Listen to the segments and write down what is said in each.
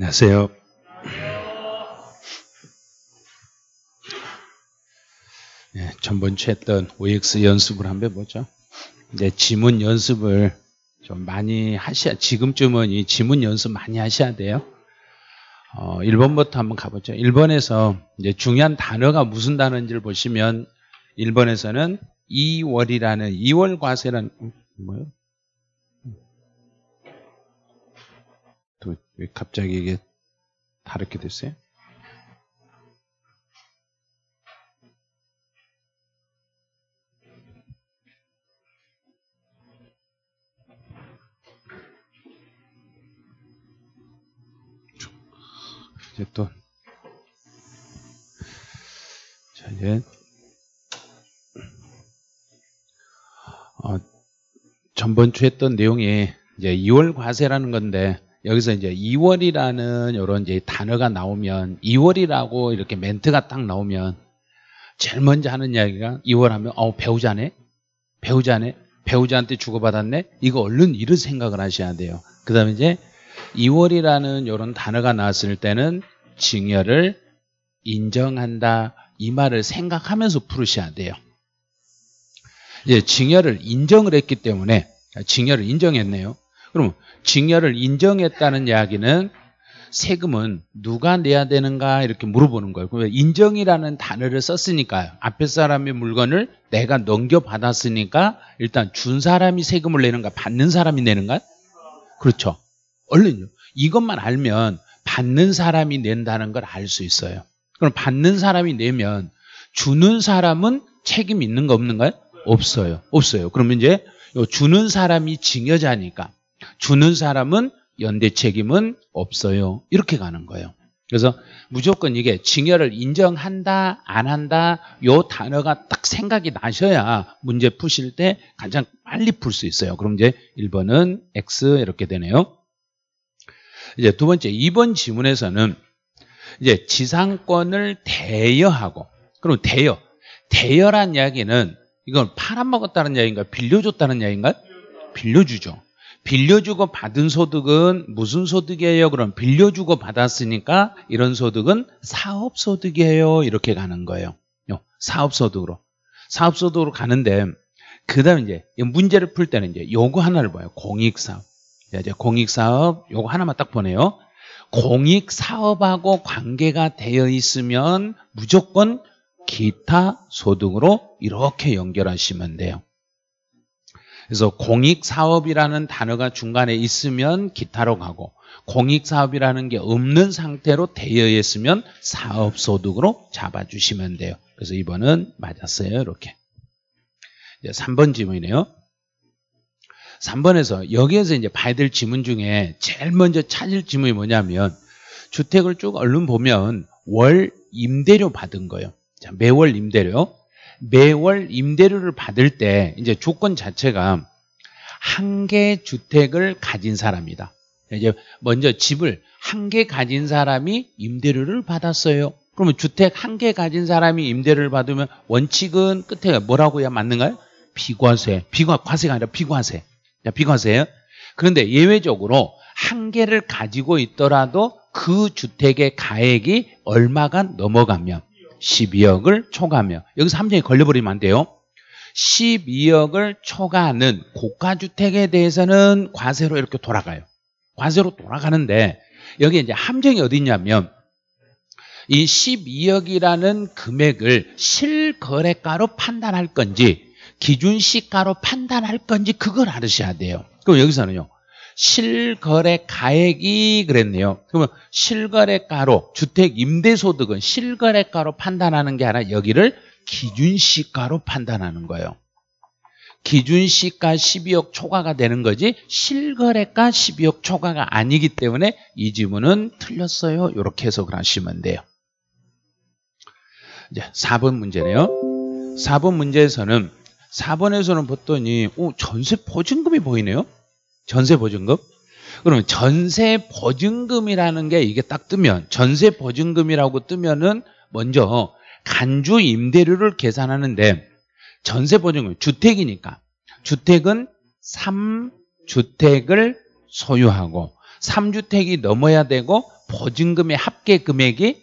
안녕하세요. 네, 예, 전번주 했던 OX 연습을 한번 해 보죠. 이제 지문 연습을 좀 많이 하셔야, 지금쯤은 이 지문 연습 많이 하셔야 돼요. 어, 1번부터 한번 가보죠. 1번에서 이제 중요한 단어가 무슨 단어인지를 보시면 1번에서는 2월이라는 2월 과세라는 음, 뭐요? 왜 갑자기 이게 다르게 됐어요? 이제 또, 자, 이제, 어, 전번 주 했던 내용이 이제 2월 과세라는 건데, 여기서 이제 2월이라는 이런 이제 단어가 나오면 2월이라고 이렇게 멘트가 딱 나오면 제일 먼저 하는 이야기가 2월 하면 어 배우자네 배우자네 배우자한테 주고받았네 이거 얼른 이런 생각을 하셔야 돼요 그 다음에 이제 2월이라는 이런 단어가 나왔을 때는 증여를 인정한다 이 말을 생각하면서 풀으셔야 돼요 예, 증여를 인정을 했기 때문에 증여를 인정했네요 그럼 증여를 인정했다는 이야기는 세금은 누가 내야 되는가 이렇게 물어보는 거예요. 인정이라는 단어를 썼으니까요. 앞에 사람의 물건을 내가 넘겨받았으니까 일단 준 사람이 세금을 내는가 받는 사람이 내는가? 그렇죠. 얼른요. 이것만 알면 받는 사람이 낸다는 걸 알 수 있어요. 그럼 받는 사람이 내면 주는 사람은 책임 있는 거 없는가요? 없어요. 없어요. 그러면 이제 주는 사람이 증여자니까 주는 사람은 연대 책임은 없어요. 이렇게 가는 거예요. 그래서 무조건 이게 징여를 인정한다, 안 한다, 요 단어가 딱 생각이 나셔야 문제 푸실 때 가장 빨리 풀 수 있어요. 그럼 이제 1번은 X 이렇게 되네요. 이제 두 번째, 2번 지문에서는 이제 지상권을 대여하고, 그럼 대여. 대여란 이야기는 이건 팔아먹었다는 이야기인가? 빌려줬다는 이야기인가? 빌려주죠. 빌려주고 받은 소득은 무슨 소득이에요? 그럼 빌려주고 받았으니까 이런 소득은 사업소득이에요. 이렇게 가는 거예요. 사업소득으로. 사업소득으로 가는데, 그 다음 이제 문제를 풀 때는 이제 요거 하나를 봐요. 공익사업. 이제 공익사업, 요거 하나만 딱 보네요. 공익사업하고 관계가 되어 있으면 무조건 기타 소득으로 이렇게 연결하시면 돼요. 그래서 공익사업이라는 단어가 중간에 있으면 기타로 가고 공익사업이라는 게 없는 상태로 대여했 으면 사업소득으로 잡아주시면 돼요. 그래서 이번은 맞았어요. 이렇게. 이제 3번 지문이네요. 3번에서 여기에서 이제 봐야 될 지문 중에 제일 먼저 찾을 지문이 뭐냐면 주택을 쭉 얼른 보면 월 임대료 받은 거예요. 자, 매월 임대료. 매월 임대료를 받을 때 이제 조건 자체가 한 개 주택을 가진 사람이다. 이제 먼저 집을 한 개 가진 사람이 임대료를 받았어요. 그러면 주택 한 개 가진 사람이 임대료를 받으면 원칙은 끝에 뭐라고 해야 맞는가요? 비과세. 비과, 과세가 아니라 비과세. 비과세예요. 그런데 예외적으로 한 개를 가지고 있더라도 그 주택의 가액이 얼마가 넘어가면 12억을 초과하며 여기서 함정이 걸려버리면 안 돼요. 12억을 초과하는 고가주택에 대해서는 과세로 이렇게 돌아가요. 과세로 돌아가는데 여기 이제 함정이 어디 있냐면 이 12억이라는 금액을 실거래가로 판단할 건지 기준시가로 판단할 건지 그걸 알으셔야 돼요. 그럼 여기서는요. 실거래 가액이 그랬네요. 그러면 실거래가로 주택 임대소득은 실거래가로 판단하는 게 아니라 여기를 기준시가로 판단하는 거예요. 기준시가 12억 초과가 되는 거지 실거래가 12억 초과가 아니기 때문에 이 지문은 틀렸어요. 이렇게 해석을 하시면 돼요. 이제 4번 문제네요. 4번 문제에서는 4번에서는 봤더니 오, 전세 보증금이 보이네요. 전세 보증금? 그러면 전세 보증금이라는 게 이게 딱 뜨면 전세 보증금이라고 뜨면은 먼저 간주 임대료를 계산하는데 전세 보증금 주택이니까 주택은 3주택을 소유하고 3주택이 넘어야 되고 보증금의 합계 금액이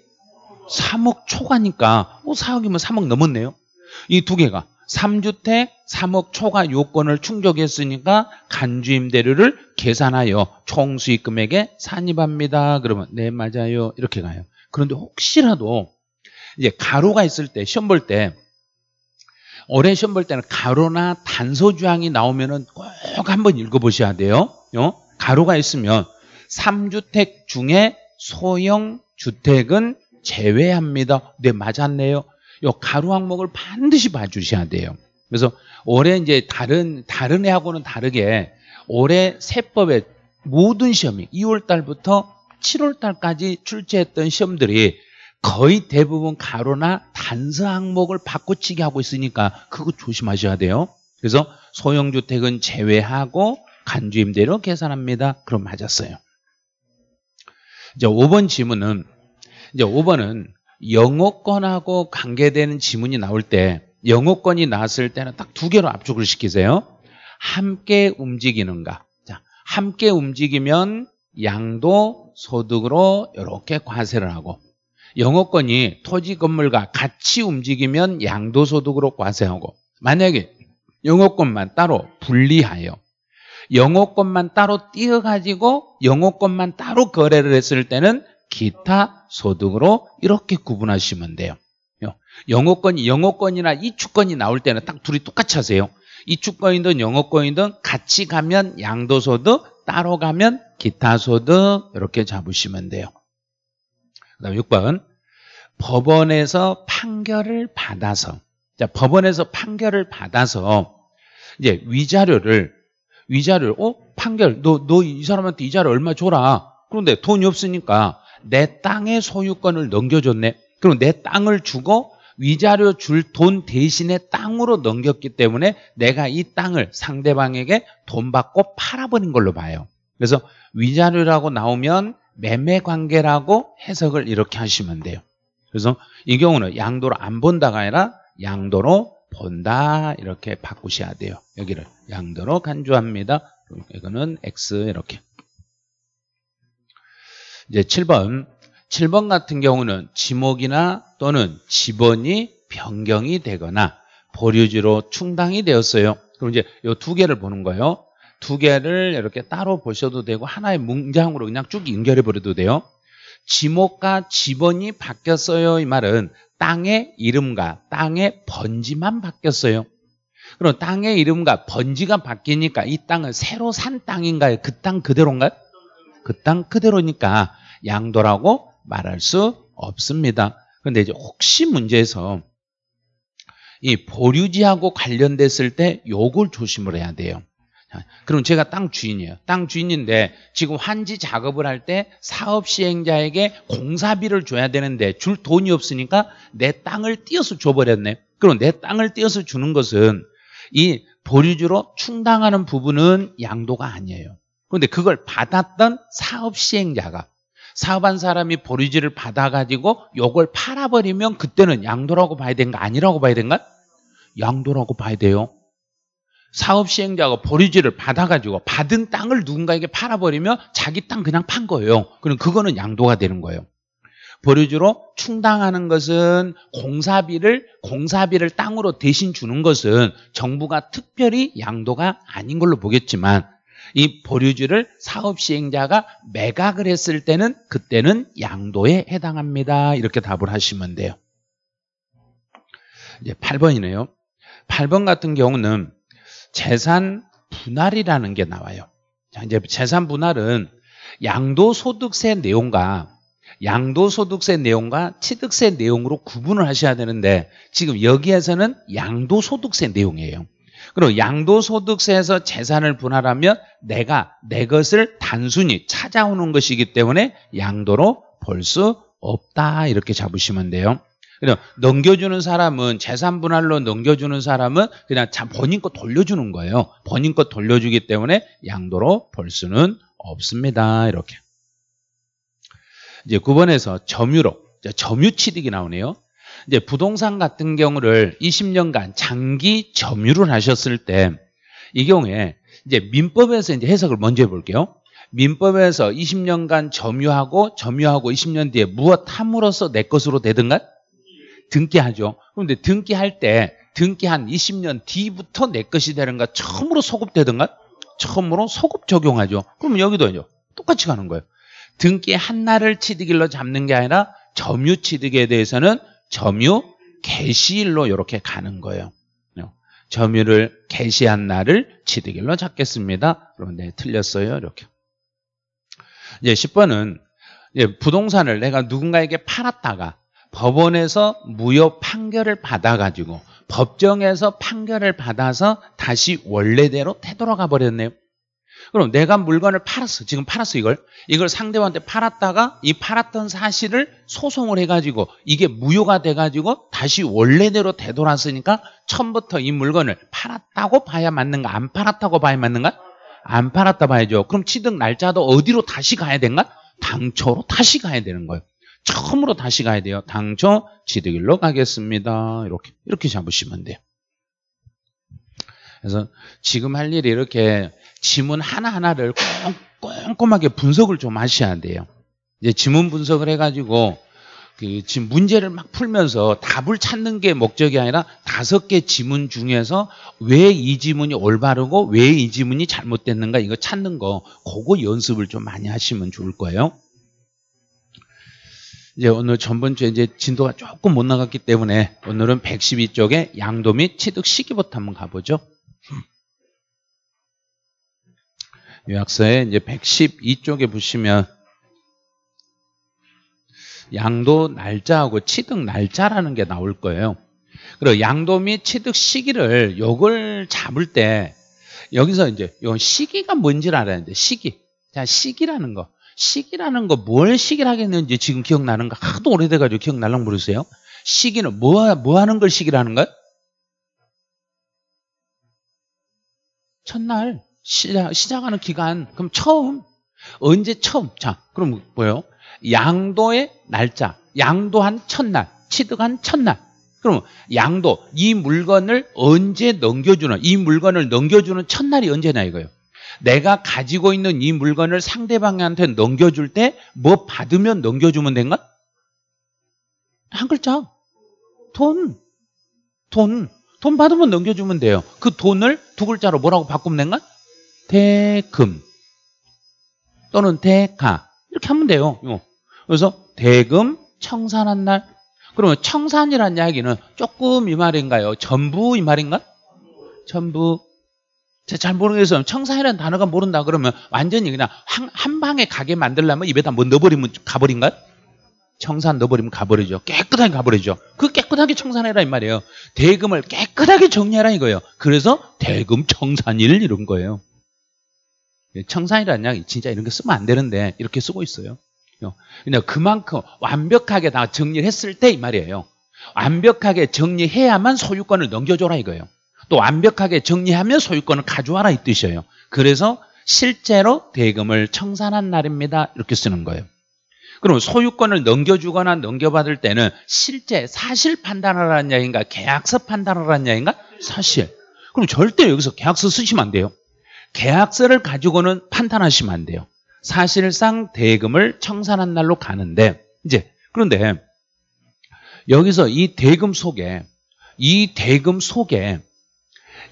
3억 초과니까 뭐 4억이면 3억 넘었네요. 이 두 개가 3주택 3억 초과 요건을 충족했으니까 간주임대료를 계산하여 총수익금액에 산입합니다. 그러면 네 맞아요 이렇게 가요. 그런데 혹시라도 이제 가로가 있을 때 시험 볼때 올해 시험 볼 때는 가로나 단서주항이 나오면은 꼭 한번 읽어보셔야 돼요. 어? 가로가 있으면 3주택 중에 소형 주택은 제외합니다. 네 맞았네요. 요 가루 항목을 반드시 봐주셔야 돼요. 그래서 올해 이제 다른 다른 해하고는 다르게 올해 세법의 모든 시험이 2월 달부터 7월 달까지 출제했던 시험들이 거의 대부분 가로나 단서 항목을 바꿔치기 하고 있으니까 그거 조심하셔야 돼요. 그래서 소형주택은 제외하고 간주임대로 계산합니다. 그럼 맞았어요. 이제 5번 지문은 이제 5번은 영어권하고 관계되는 지문이 나올 때 영어권이 나왔을 때는 딱 두 개로 압축을 시키세요. 함께 움직이는가. 자, 함께 움직이면 양도 소득으로 이렇게 과세를 하고 영어권이 토지 건물과 같이 움직이면 양도 소득으로 과세하고 만약에 영어권만 따로 분리하여 영어권만 따로 띄어가지고 영어권만 따로 거래를 했을 때는 기타 소득으로 이렇게 구분하시면 돼요. 영어권, 영어권이나 이축권이 나올 때는 딱 둘이 똑같이 하세요. 이축권이든 영어권이든 같이 가면 양도소득, 따로 가면 기타소득 이렇게 잡으시면 돼요. 그다음 6번 법원에서 판결을 받아서 자 법원에서 판결을 받아서 이제 위자료를 위자료를 어 판결 너너 이 사람한테 이자를 얼마 줘라 그런데 돈이 없으니까 내 땅의 소유권을 넘겨줬네. 그럼 내 땅을 주고 위자료 줄 돈 대신에 땅으로 넘겼기 때문에 내가 이 땅을 상대방에게 돈 받고 팔아버린 걸로 봐요. 그래서 위자료라고 나오면 매매 관계라고 해석을 이렇게 하시면 돼요. 그래서 이 경우는 양도로 안 본다가 아니라 양도로 본다 이렇게 바꾸셔야 돼요. 여기를 양도로 간주합니다. 이거는 X 이렇게. 이제 7번. 7번 같은 경우는 지목이나 또는 지번이 변경이 되거나 보류지로 충당이 되었어요. 그럼 이제 이 두 개를 보는 거예요. 두 개를 이렇게 따로 보셔도 되고 하나의 문장으로 그냥 쭉 연결해 버려도 돼요. 지목과 지번이 바뀌었어요. 이 말은 땅의 이름과 땅의 번지만 바뀌었어요. 그럼 땅의 이름과 번지가 바뀌니까 이 땅은 새로 산 땅인가요? 그 땅 그대로인가요? 그땅 그대로니까 양도라고 말할 수 없습니다. 그런데 이제 혹시 문제에서 이 보류지하고 관련됐을 때 욕을 조심을 해야 돼요. 그럼 제가 땅 주인이에요. 땅 주인인데 지금 환지 작업을 할 때 사업 시행자에게 공사비를 줘야 되는데 줄 돈이 없으니까 내 땅을 띄어서 줘버렸네. 그럼 내 땅을 띄어서 주는 것은 이보류지로 충당하는 부분은 양도가 아니에요. 그데 그걸 받았던 사업 시행자가 사업한 사람이 보리지를 받아가지고 요걸 팔아버리면 그때는 양도라고 봐야 되는가 아니라고 봐야 되는가? 양도라고 봐야 돼요. 사업 시행자가 보리지를 받아가지고 받은 땅을 누군가에게 팔아버리면 자기 땅 그냥 판 거예요. 그럼 그거는 양도가 되는 거예요. 보리지로 충당하는 것은 공사비를 공사비를 땅으로 대신 주는 것은 정부가 특별히 양도가 아닌 걸로 보겠지만 이 보류주를 사업 시행자가 매각을 했을 때는 그때는 양도에 해당합니다. 이렇게 답을 하시면 돼요. 이제 8번이네요. 8번 같은 경우는 재산 분할이라는 게 나와요. 자, 이제 재산 분할은 양도소득세 내용과 양도소득세 내용과 취득세 내용으로 구분을 하셔야 되는데 지금 여기에서는 양도소득세 내용이에요. 그리고 양도소득세에서 재산을 분할하면 내가 내 것을 단순히 찾아오는 것이기 때문에 양도로 볼 수 없다 이렇게 잡으시면 돼요. 그냥 넘겨주는 사람은 재산 분할로 넘겨주는 사람은 그냥 본인 거 돌려주는 거예요. 본인 거 돌려주기 때문에 양도로 볼 수는 없습니다. 이렇게. 이제 9번에서 점유로 점유취득이 나오네요. 이제 부동산 같은 경우를 20년간 장기 점유를 하셨을 때 이 경우에 이제 민법에서 이제 해석을 먼저 해볼게요. 민법에서 20년간 점유하고 점유하고 20년 뒤에 무엇 함으로써 내 것으로 되든가 등기하죠. 그런데 등기할 때 등기한 20년 뒤부터 내 것이 되는가 처음으로 소급되든가 처음으로 소급 적용하죠. 그러면 여기도요. 똑같이 가는 거예요. 등기 한 날을 취득일로 잡는 게 아니라 점유 취득에 대해서는 점유 개시일로 이렇게 가는 거예요. 점유를 개시한 날을 지득일로 잡겠습니다. 그러면 네, 틀렸어요. 이렇게. 이제 10번은 부동산을 내가 누군가에게 팔았다가 법원에서 무효 판결을 받아가지고 법정에서 판결을 받아서 다시 원래대로 되돌아가 버렸네요. 그럼 내가 물건을 팔았어. 지금 팔았어, 이걸. 이걸 상대방한테 팔았다가 이 팔았던 사실을 소송을 해가지고 이게 무효가 돼가지고 다시 원래대로 되돌았으니까 처음부터 이 물건을 팔았다고 봐야 맞는가? 안 팔았다고 봐야 맞는가? 안 팔았다 봐야죠. 그럼 취득 날짜도 어디로 다시 가야 되는가 당초로 다시 가야 되는 거예요. 처음으로 다시 가야 돼요. 당초 취득일로 가겠습니다. 이렇게 이렇게 잡으시면 돼요. 그래서 지금 할 일이 이렇게 지문 하나하나를 꼼꼼하게 분석을 좀 하셔야 돼요. 이제 지문 분석을 해가지고 그 지금 문제를 막 풀면서 답을 찾는 게 목적이 아니라 다섯 개 지문 중에서 왜 이 지문이 올바르고 왜 이 지문이 잘못됐는가 이거 찾는 거 그거 연습을 좀 많이 하시면 좋을 거예요. 이제 오늘 전번 주에 이제 진도가 조금 못 나갔기 때문에 오늘은 112쪽에 양도 및 취득 시기부터 한번 가보죠. 요약서에 이제 112쪽에 보시면 양도 날짜하고 취득 날짜라는 게 나올 거예요. 그리고 양도 및 취득 시기를 요걸 잡을 때 여기서 이제 요 시기가 뭔지를 알아야 돼. 시기. 자, 시기라는 거. 시기라는 거 뭘 시기를 하겠는지 지금 기억나는가? 하도 오래돼 가지고 기억날랑 모르세요. 시기는 뭐, 뭐 하는 걸 시기라는 거야? 첫날. 시작, 시작하는 기간, 그럼 처음, 언제 처음? 자, 그럼 뭐예요? 양도의 날짜, 양도한 첫날, 취득한 첫날. 그럼 양도, 이 물건을 언제 넘겨주는, 이 물건을 넘겨주는 첫날이 언제냐 이거예요. 내가 가지고 있는 이 물건을 상대방한테 넘겨줄 때 뭐 받으면 넘겨주면 된가? 한 글자. 돈. 돈. 돈 받으면 넘겨주면 돼요. 그 돈을 두 글자로 뭐라고 바꾸면 된가? 대금 또는 대가 이렇게 하면 돼요. 어. 그래서 대금 청산한 날 그러면 청산이라는 이야기는 조금 이 말인가요? 전부 이 말인가? 전부 잘 모르겠어요. 청산이라는 단어가 모른다 그러면 완전히 그냥 한, 방에 가게 만들려면 입에다 뭐 넣어버리면 가버린가 청산 넣어버리면 가버리죠. 깨끗하게 가버리죠. 그 깨끗하게 청산해라 이 말이에요. 대금을 깨끗하게 정리하라 이거예요. 그래서 대금 청산일 이런 거예요. 청산이라는 약 진짜 이런 거 쓰면 안 되는데 이렇게 쓰고 있어요. 그냥 그러니까 그만큼 완벽하게 다정리 했을 때 이 말이에요. 완벽하게 정리해야만 소유권을 넘겨줘라 이거예요. 또 완벽하게 정리하면 소유권을 가져와라 이 뜻이에요. 그래서 실제로 대금을 청산한 날입니다. 이렇게 쓰는 거예요. 그럼 소유권을 넘겨주거나 넘겨받을 때는 실제 사실 판단하라는 얘기인가 계약서 판단하라는 얘기인가 사실. 그럼 절대 여기서 계약서 쓰시면 안 돼요. 계약서를 가지고는 판단하시면 안 돼요. 사실상 대금을 청산한 날로 가는데 이제 그런데 여기서 이 대금 속에 이 대금 속에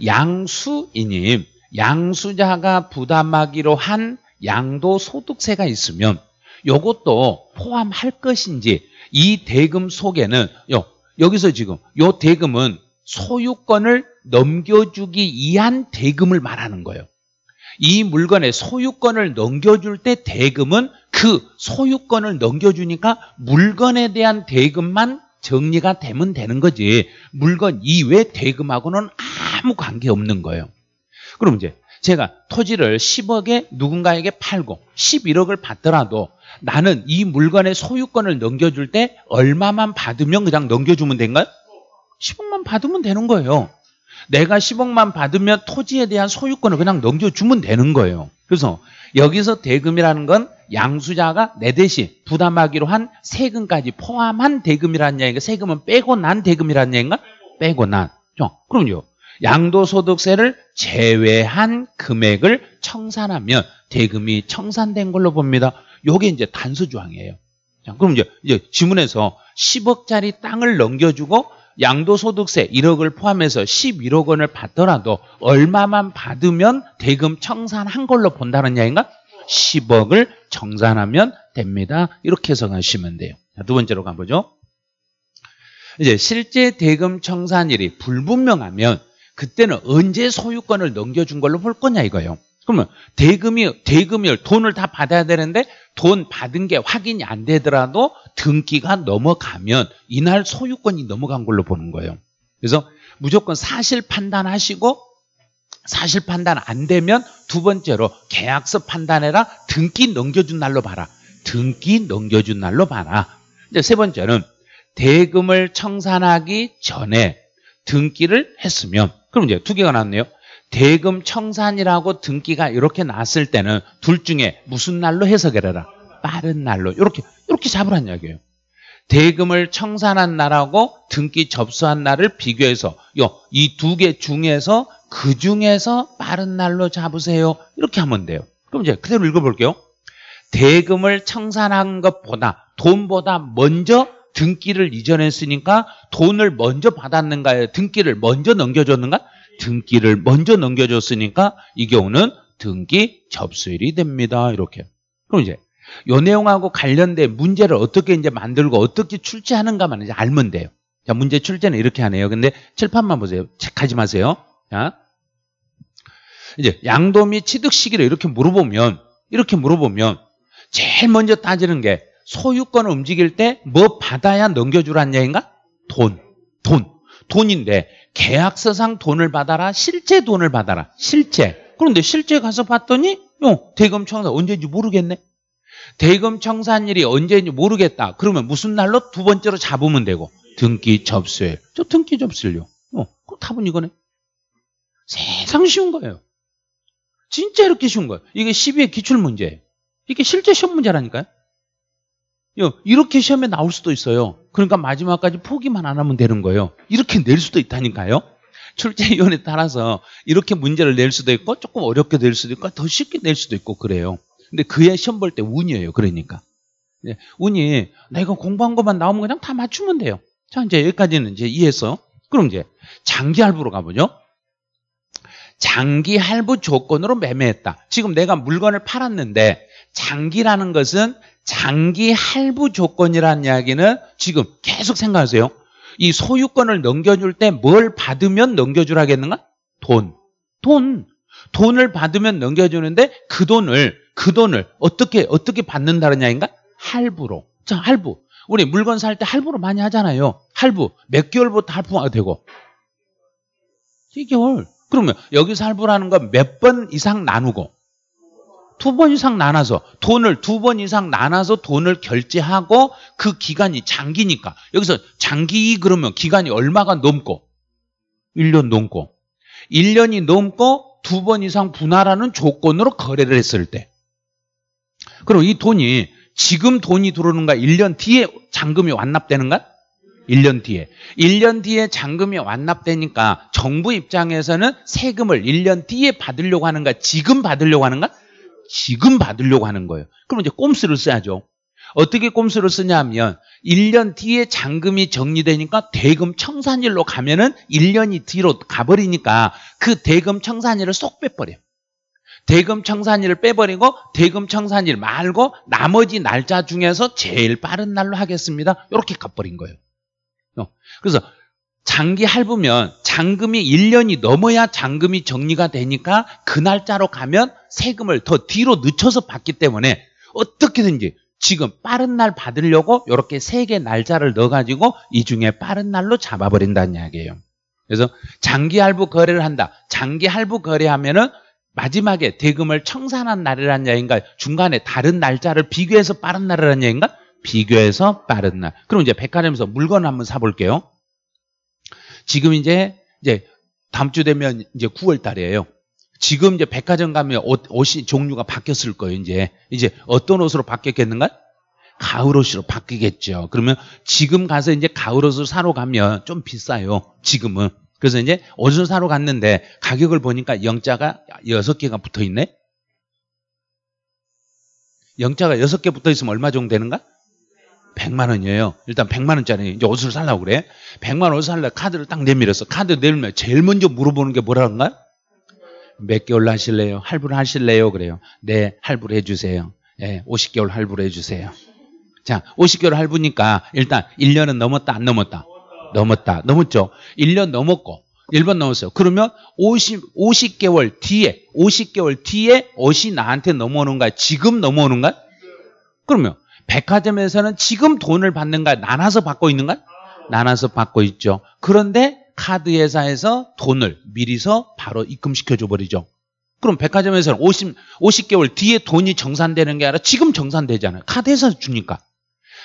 양수인이 양수자가 부담하기로 한 양도소득세가 있으면 이것도 포함할 것인지 이 대금 속에는 요, 여기서 지금 이 대금은 소유권을 넘겨주기 위한 대금을 말하는 거예요. 이 물건의 소유권을 넘겨줄 때 대금은 그 소유권을 넘겨주니까 물건에 대한 대금만 정리가 되면 되는 거지 물건 이외 대금하고는 아무 관계없는 거예요 그럼 이제 제가 토지를 10억에 누군가에게 팔고 11억을 받더라도 나는 이 물건의 소유권을 넘겨줄 때 얼마만 받으면 그냥 넘겨주면 된가요? 10억만 받으면 되는 거예요 내가 10억만 받으면 토지에 대한 소유권을 그냥 넘겨주면 되는 거예요. 그래서 여기서 대금이라는 건 양수자가 내 대신 부담하기로 한 세금까지 포함한 대금이라는 얘기가 세금은 빼고 난 대금이라는 얘기인가? 빼고 난. 그럼요. 양도소득세를 제외한 금액을 청산하면 대금이 청산된 걸로 봅니다. 요게 이제 단서조항이에요. 그럼 이 이제 지문에서 10억짜리 땅을 넘겨주고 양도소득세 1억을 포함해서 11억 원을 받더라도 얼마만 받으면 대금 청산한 걸로 본다는 이야기인가? 10억을 정산하면 됩니다. 이렇게 해석하시면 돼요. 자, 두 번째로 가보죠. 이제 실제 대금 청산일이 불분명하면 그때는 언제 소유권을 넘겨준 걸로 볼 거냐 이거예요. 그러면 대금이 대금열 돈을 다 받아야 되는데 돈 받은 게 확인이 안 되더라도 등기가 넘어가면 이날 소유권이 넘어간 걸로 보는 거예요. 그래서 무조건 사실 판단하시고 사실 판단 안 되면 두 번째로 계약서 판단해라 등기 넘겨준 날로 봐라 등기 넘겨준 날로 봐라 이제 세 번째는 대금을 청산하기 전에 등기를 했으면 그럼 이제 두 개가 나왔네요 대금 청산이라고 등기가 이렇게 났을 때는 둘 중에 무슨 날로 해석해라 빠른 날로 이렇게 이렇게 잡으란 이야기예요. 대금을 청산한 날하고 등기 접수한 날을 비교해서 이 두 개 중에서 그 중에서 빠른 날로 잡으세요. 이렇게 하면 돼요. 그럼 이제 그대로 읽어볼게요. 대금을 청산한 것보다 돈보다 먼저 등기를 이전했으니까 돈을 먼저 받았는가요? 등기를 먼저 넘겨줬는가? 등기를 먼저 넘겨줬으니까 이 경우는 등기 접수일이 됩니다. 이렇게. 그럼 이제 요 내용하고 관련된 문제를 어떻게 이제 만들고 어떻게 출제하는가만 이제 알면 돼요. 자, 문제 출제는 이렇게 하네요. 근데 칠판만 보세요. 체크하지 마세요. 자. 이제 양도 및 취득 시기를 이렇게 물어보면 이렇게 물어보면 제일 먼저 따지는 게 소유권을 움직일 때 뭐 받아야 넘겨주라는 얘기인가? 돈. 돈. 돈인데 계약서상 돈을 받아라. 실제 돈을 받아라. 실제. 그런데 실제 가서 봤더니 어, 대금 청산 언제인지 모르겠네. 대금 청산일이 언제인지 모르겠다. 그러면 무슨 날로 두 번째로 잡으면 되고 등기 접수일. 저 등기 접수일요. 어, 그 답은 이거네. 세상 쉬운 거예요. 진짜 이렇게 쉬운 거예요. 이게 12의 기출 문제예요. 이게 실제 시험 문제라니까요. 예, 이렇게 시험에 나올 수도 있어요. 그러니까 마지막까지 포기만 안 하면 되는 거예요. 이렇게 낼 수도 있다니까요. 출제위원에 따라서 이렇게 문제를 낼 수도 있고 조금 어렵게 낼 수도 있고 더 쉽게 낼 수도 있고 그래요. 근데 그의 시험 볼 때 운이에요. 그러니까. 예, 운이 내가 공부한 것만 나오면 그냥 다 맞추면 돼요. 자 이제 여기까지는 이제 이해해서 그럼 이제 장기 할부로 가보죠. 장기 할부 조건으로 매매했다. 지금 내가 물건을 팔았는데 장기라는 것은 장기 할부 조건이라는 이야기는 지금 계속 생각하세요. 이 소유권을 넘겨줄 때 뭘 받으면 넘겨주라겠는가? 돈. 돈. 돈을 받으면 넘겨주는데 그 돈을, 그 돈을 어떻게, 어떻게 받는다는 이야기인가? 할부로. 자, 할부. 우리 물건 살 때 할부로 많이 하잖아요. 할부. 몇 개월부터 할부가 되고? 3개월 그러면 여기서 할부라는 건 몇 번 이상 나누고 두번 이상 나눠서 돈을 두 번 이상 나눠서 돈을 결제하고 그 기간이 장기니까 여기서 장기 그러면 기간이 얼마가 넘고 1년 넘고 1년이 넘고 두 번 이상 분할하는 조건으로 거래를 했을 때 그럼 이 돈이 지금 돈이 들어오는가 1년 뒤에 잔금이 완납되는가? 1년 뒤에. 1년 뒤에 잔금이 완납되니까 정부 입장에서는 세금을 1년 뒤에 받으려고 하는가, 지금 받으려고 하는가? 지금 받으려고 하는 거예요. 그럼 이제 꼼수를 써야죠. 어떻게 꼼수를 쓰냐 하면 1년 뒤에 잔금이 정리되니까 대금 청산일로 가면은 1년이 뒤로 가버리니까 그 대금 청산일을 쏙 빼버려요. 대금 청산일을 빼버리고 대금 청산일 말고 나머지 날짜 중에서 제일 빠른 날로 하겠습니다. 이렇게 가버린 거예요. 어. 그래서 장기 할부면 잔금이 1년이 넘어야 잔금이 정리가 되니까 그 날짜로 가면 세금을 더 뒤로 늦춰서 받기 때문에 어떻게든지 지금 빠른 날 받으려고 이렇게 세 개 날짜를 넣어가지고 이 중에 빠른 날로 잡아버린다는 이야기예요. 그래서 장기 할부 거래를 한다. 장기 할부 거래하면은 마지막에 대금을 청산한 날이라는 야기인가 중간에 다른 날짜를 비교해서 빠른 날이라는 야기인가 비교해서 빠른 날. 그럼 이제 백화점에서 물건 한번 사볼게요. 지금 이제 이제 다음 주 되면 이제 9월 달이에요. 지금 이제 백화점 가면 옷, 옷이 종류가 바뀌었을 거예요, 이제. 이제 어떤 옷으로 바뀌었겠는가? 가을 옷으로 바뀌겠죠. 그러면 지금 가서 이제 가을 옷을 사러 가면 좀 비싸요, 지금은. 그래서 이제 옷을 사러 갔는데 가격을 보니까 영자가 6개가 붙어 있네? 영자가 6개 붙어 있으면 얼마 정도 되는가? 100만 원이에요. 일단 100만 원짜리 이제 옷을 살라고 그래. 100만 원 살라 카드를 딱 내밀었어. 카드 내밀면 제일 먼저 물어보는 게 뭐라는가? 몇 개월 하실래요? 할부를 하실래요? 그래요. 네, 할부를 해주세요. 예, 네, 50개월 할부를 해주세요. 자, 50개월 할부니까 일단 1년은 넘었다, 안 넘었다? 넘었다. 넘었죠? 1년 넘었고, 1번 넘었어요. 그러면 50, 50개월 뒤에, 50개월 뒤에 옷이 나한테 넘어오는 가 지금 넘어오는 가 그러면 백화점에서는 지금 돈을 받는가 요 나눠서 받고 있는가? 요 나눠서 받고 있죠. 그런데 카드 회사에서 돈을 미리서 바로 입금시켜 줘 버리죠. 그럼 백화점에서는 50, 50개월 뒤에 돈이 정산되는 게 아니라 지금 정산되잖아요. 카드 회사에서 주니까.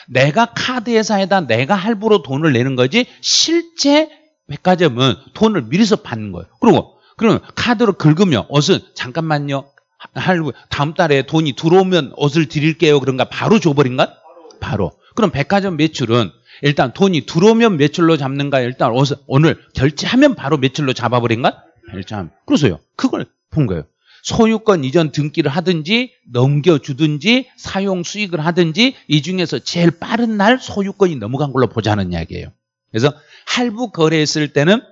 내가 카드 회사에다 내가 할부로 돈을 내는 거지 실제 백화점은 돈을 미리서 받는 거예요. 그리고 그러면 카드로 긁으면 어서 잠깐만요. 할부 다음 달에 돈이 들어오면 옷을 드릴게요. 그런가 바로 줘버린가? 바로. 그럼 백화점 매출은 일단 돈이 들어오면 매출로 잡는가? 일단 오늘 결제하면 바로 매출로 잡아버린가? 결제함. 그러세요 그걸 본 거예요. 소유권 이전 등기를 하든지 넘겨주든지 사용 수익을 하든지 이 중에서 제일 빠른 날 소유권이 넘어간 걸로 보자는 이야기예요. 그래서 할부 거래했을 때는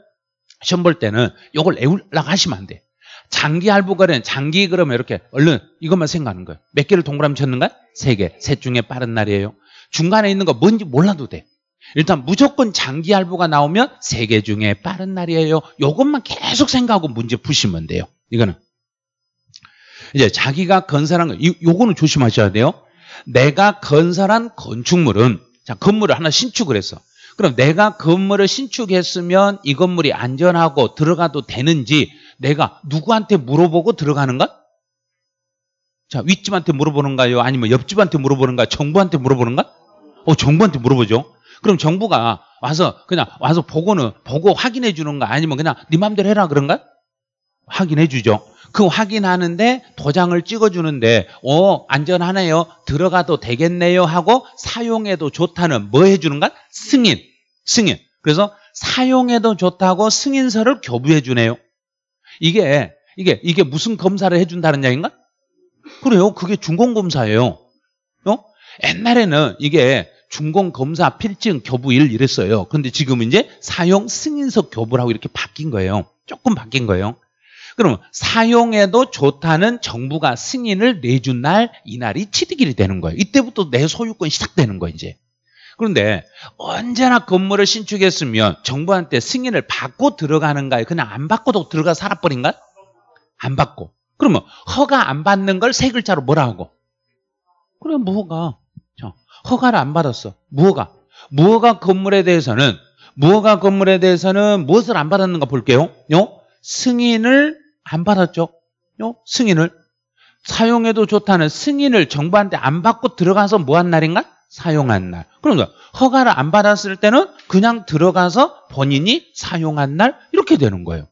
시험 볼 때는 이걸 애울고 하시면 안 돼. 장기 할부가는 장기 그러면 이렇게 얼른 이것만 생각하는 거예요. 몇 개를 동그라미 쳤는가? 세 개. 셋 중에 빠른 날이에요. 중간에 있는 거 뭔지 몰라도 돼. 일단 무조건 장기 할부가 나오면 세 개 중에 빠른 날이에요. 이것만 계속 생각하고 문제 푸시면 돼요. 이거는 이제 자기가 건설한 거, 이, 요거는 조심하셔야 돼요. 내가 건설한 건축물은 자 건물을 하나 신축을 했어. 그럼 내가 건물을 신축했으면 이 건물이 안전하고 들어가도 되는지 내가 누구한테 물어보고 들어가는가? 자, 윗집한테 물어보는가요? 아니면 옆집한테 물어보는가? 정부한테 물어보는가? 어, 정부한테 물어보죠. 그럼 정부가 와서 그냥 와서 보고는 보고 확인해 주는가? 아니면 그냥 네 맘대로 해라 그런가? 확인해 주죠. 그 확인하는데 도장을 찍어주는데 어 안전하네요 들어가도 되겠네요 하고 사용해도 좋다는 뭐 해주는가 승인 승인 그래서 사용해도 좋다고 승인서를 교부해 주네요 이게 이게 이게 무슨 검사를 해준다는 얘인가 그래요. 그게 중공 검사예요. 어? 옛날에는 이게 중공 검사 필증 교부 일 이랬어요. 근데 지금 은 이제 사용 승인서 교부라고 이렇게 바뀐 거예요. 조금 바뀐 거예요. 그러면 사용해도 좋다는 정부가 승인을 내준 날 이날이 취득일이 되는 거예요. 이때부터 내 소유권 이 시작되는 거예요, 이제. 그런데 언제나 건물을 신축했으면 정부한테 승인을 받고 들어가는가요? 그냥 안 받고도 들어가 살아버린가요? 안 받고. 그러면 허가 안 받는 걸 세 글자로 뭐라 하고? 그래, 무허가. 허가를 안 받았어. 무허가. 무허가 건물에 대해서는 무허가 건물에 대해서는 무엇을 안 받았는가 볼게요. 요? 승인을 안 받았죠. 요? 승인을 사용해도 좋다는 승인을 정부한테 안 받고 들어가서 뭐 한 날인가? 사용한 날. 그러니까 허가를 안 받았을 때는 그냥 들어가서 본인이 사용한 날 이렇게 되는 거예요.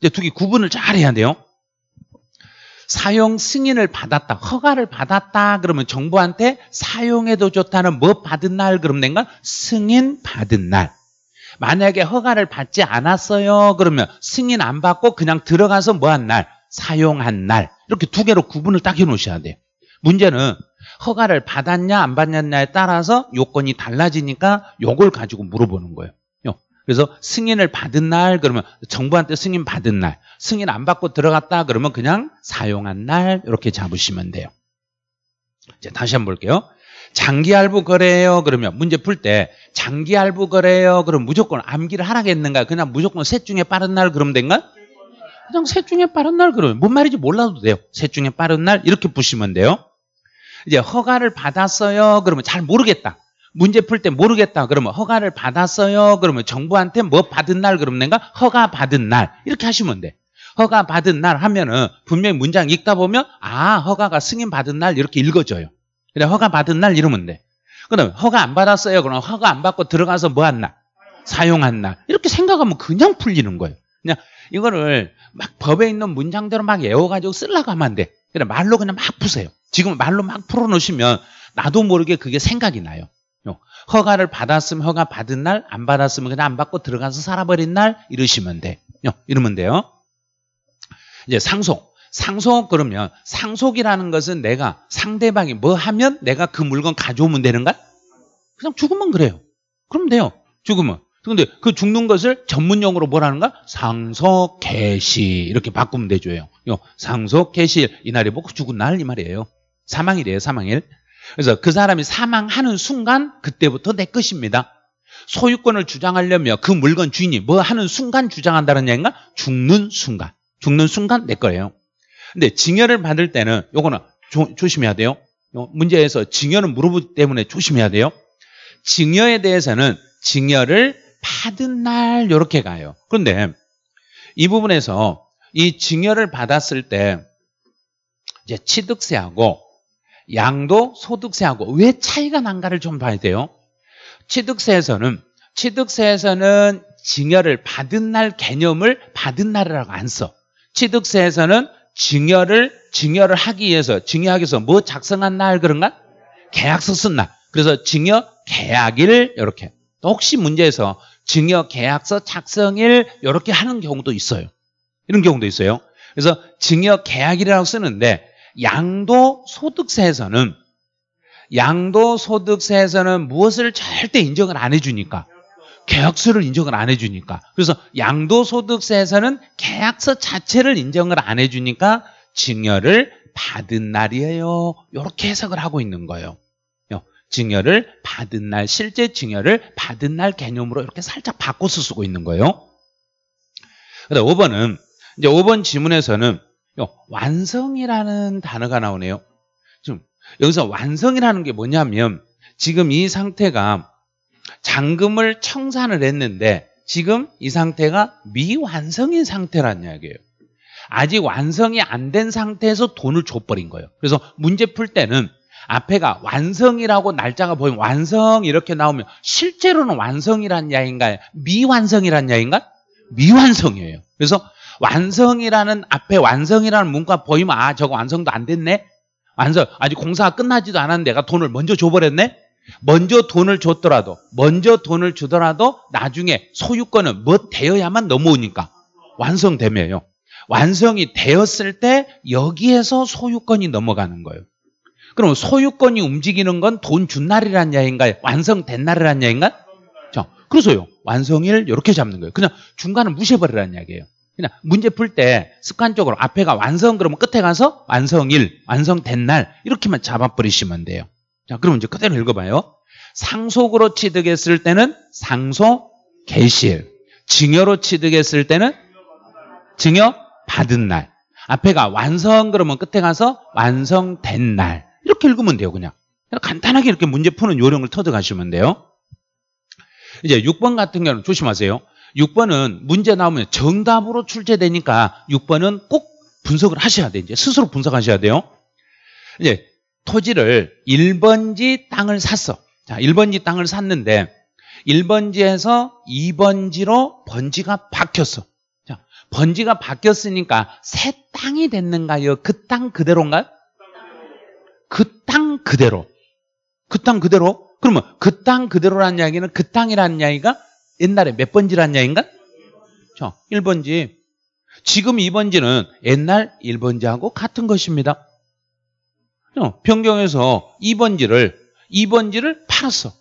이제 두 개 구분을 잘 해야 돼요. 사용 승인을 받았다, 허가를 받았다 그러면 정부한테 사용해도 좋다는 뭐 받은 날 그럼 된가? 승인 받은 날. 만약에 허가를 받지 않았어요 그러면 승인 안 받고 그냥 들어가서 뭐 한 날, 사용한 날 이렇게 두 개로 구분을 딱 해놓으셔야 돼요. 문제는 허가를 받았냐 안 받았냐에 따라서 요건이 달라지니까 요걸 가지고 물어보는 거예요. 그래서 승인을 받은 날 그러면 정부한테 승인 받은 날 승인 안 받고 들어갔다 그러면 그냥 사용한 날 이렇게 잡으시면 돼요. 이제 다시 한 번 볼게요. 장기 할부 거래요 그러면 문제 풀 때 장기 할부 거래요 그럼 무조건 암기를 하라겠는가? 그냥 무조건 셋 중에 빠른 날 그러면 된가? 그냥 셋 중에 빠른 날 그러면 뭔 말인지 몰라도 돼요. 셋 중에 빠른 날 이렇게 보시면 돼요. 이제 허가를 받았어요. 그러면 잘 모르겠다. 문제 풀 때 모르겠다. 그러면 허가를 받았어요. 그러면 정부한테 뭐 받은 날 그러면 내가 허가 받은 날 이렇게 하시면 돼. 허가 받은 날 하면은 분명히 문장 읽다 보면 아 허가가 승인 받은 날 이렇게 읽어져요. 근데 허가 받은 날 이러면 돼. 그럼 다 허가 안 받았어요. 그럼 허가 안 받고 들어가서 뭐한 날? 사용한 날. 이렇게 생각하면 그냥 풀리는 거예요. 그냥 이거를 막 법에 있는 문장대로 막 외워가지고 쓸라고 하면 안 돼. 그냥 말로 그냥 막 푸세요. 지금 말로 막 풀어놓으시면 나도 모르게 그게 생각이 나요. 허가를 받았으면 허가 받은 날, 안 받았으면 그냥 안 받고 들어가서 살아버린 날 이러시면 돼. 이러면 돼요. 이제 상속. 상속 그러면 상속이라는 것은 내가 상대방이 뭐 하면 내가 그 물건 가져오면 되는가? 그냥 죽으면 그래요. 그럼 돼요. 죽으면. 근데 그 죽는 것을 전문용어로 뭐라는가? 상속 개시 이렇게 바꾸면 되죠. 상속 개시 이날이 뭐 그 죽은 날이 말이에요. 사망일이에요, 사망일. 그래서 그 사람이 사망하는 순간 그때부터 내 것입니다. 소유권을 주장하려면그 물건 주인이 뭐 하는 순간 주장한다는 얘기인가? 죽는 순간. 죽는 순간 내 거예요. 근데 증여를 받을 때는 요거는 조, 조심해야 돼요. 문제에서 증여는 물어보기 때문에 조심해야 돼요. 증여에 대해서는 증여를 받은 날 이렇게 가요. 그런데 이 부분에서 이 증여를 받았을 때 이제 취득세하고 양도 소득세하고 왜 차이가 난가를 좀 봐야 돼요. 취득세에서는 취득세에서는 증여를 받은 날 개념을 받은 날이라고 안 써. 취득세에서는 증여를 증여를 하기 위해서 증여하기 위해서 뭐 작성한 날 그런가? 계약서 쓴 날. 그래서 증여 계약일 이렇게. 혹시 문제에서 증여 계약서 작성일 이렇게 하는 경우도 있어요. 이런 경우도 있어요. 그래서 증여 계약이라고 일 쓰는데 양도 소득세에서는 양도 소득세에서는 무엇을 절대 인정을 안 해주니까 계약서를 인정을 안 해주니까 그래서 양도 소득세에서는 계약서 자체를 인정을 안 해주니까 증여를 받은 날이에요. 이렇게 해석을 하고 있는 거예요. 증여를 받은 날, 실제 증여를 받은 날 개념으로 이렇게 살짝 바꿔서 쓰고 있는 거예요. 근데 5번은 이제 5번 지문에서는 완성이라는 단어가 나오네요. 좀 여기서 완성이라는 게 뭐냐면 지금 이 상태가 잔금을 청산을 했는데 지금 이 상태가 미완성인 상태란 이야기예요. 아직 완성이 안 된 상태에서 돈을 줘버린 거예요. 그래서 문제 풀 때는 앞에가 완성이라고 날짜가 보이면 완성 이렇게 나오면 실제로는 완성이란 야인가요? 미완성이란 야인가? 미완성이에요. 그래서 완성이라는 앞에 완성이라는 문구가 보이면 아 저거 완성도 안 됐네. 완성 아직 공사가 끝나지도 않았는데 내가 돈을 먼저 줘버렸네. 먼저 돈을 줬더라도 먼저 돈을 주더라도 나중에 소유권은 뭐 되어야만 넘어오니까 완성되며요. 완성이 되었을 때 여기에서 소유권이 넘어가는 거예요. 그럼 소유권이 움직이는 건 돈 준 날이란 야인가요? 완성된 날이란 야인가? 그래서요. 완성일 이렇게 잡는 거예요. 그냥 중간을 무시해버리라는 이야기예요. 그냥 문제 풀 때 습관적으로 앞에가 완성 그러면 끝에 가서 완성일, 완성된 날 이렇게만 잡아버리시면 돼요. 자, 그럼 이제 그대로 읽어봐요. 상속으로 취득했을 때는 상속 개실 증여로 취득했을 때는 증여 받은 날. 앞에가 완성 그러면 끝에 가서 완성된 날. 이렇게 읽으면 돼요, 그냥. 그냥 간단하게 이렇게 문제 푸는 요령을 터득하시면 돼요. 이제 6번 같은 경우는 조심하세요. 6번은 문제 나오면 정답으로 출제되니까 6번은 꼭 분석을 하셔야 돼. 이제 스스로 분석하셔야 돼요. 이제 토지를 1번지 땅을 샀어. 자, 1번지 땅을 샀는데 1번지에서 2번지로 번지가 바뀌었어. 자, 번지가 바뀌었으니까 새 땅이 됐는가요? 그 땅 그대로인가요? 그 땅 그대로. 그 땅 그대로? 그러면 그 땅 그대로라는 이야기는 그 땅이라는 이야기가 옛날에 몇 번지를 했냐, 인간? 저 1번지. 지금 2번지는 옛날 1번지하고 같은 것입니다. 변경해서 2번지를 2번지를 팔았어.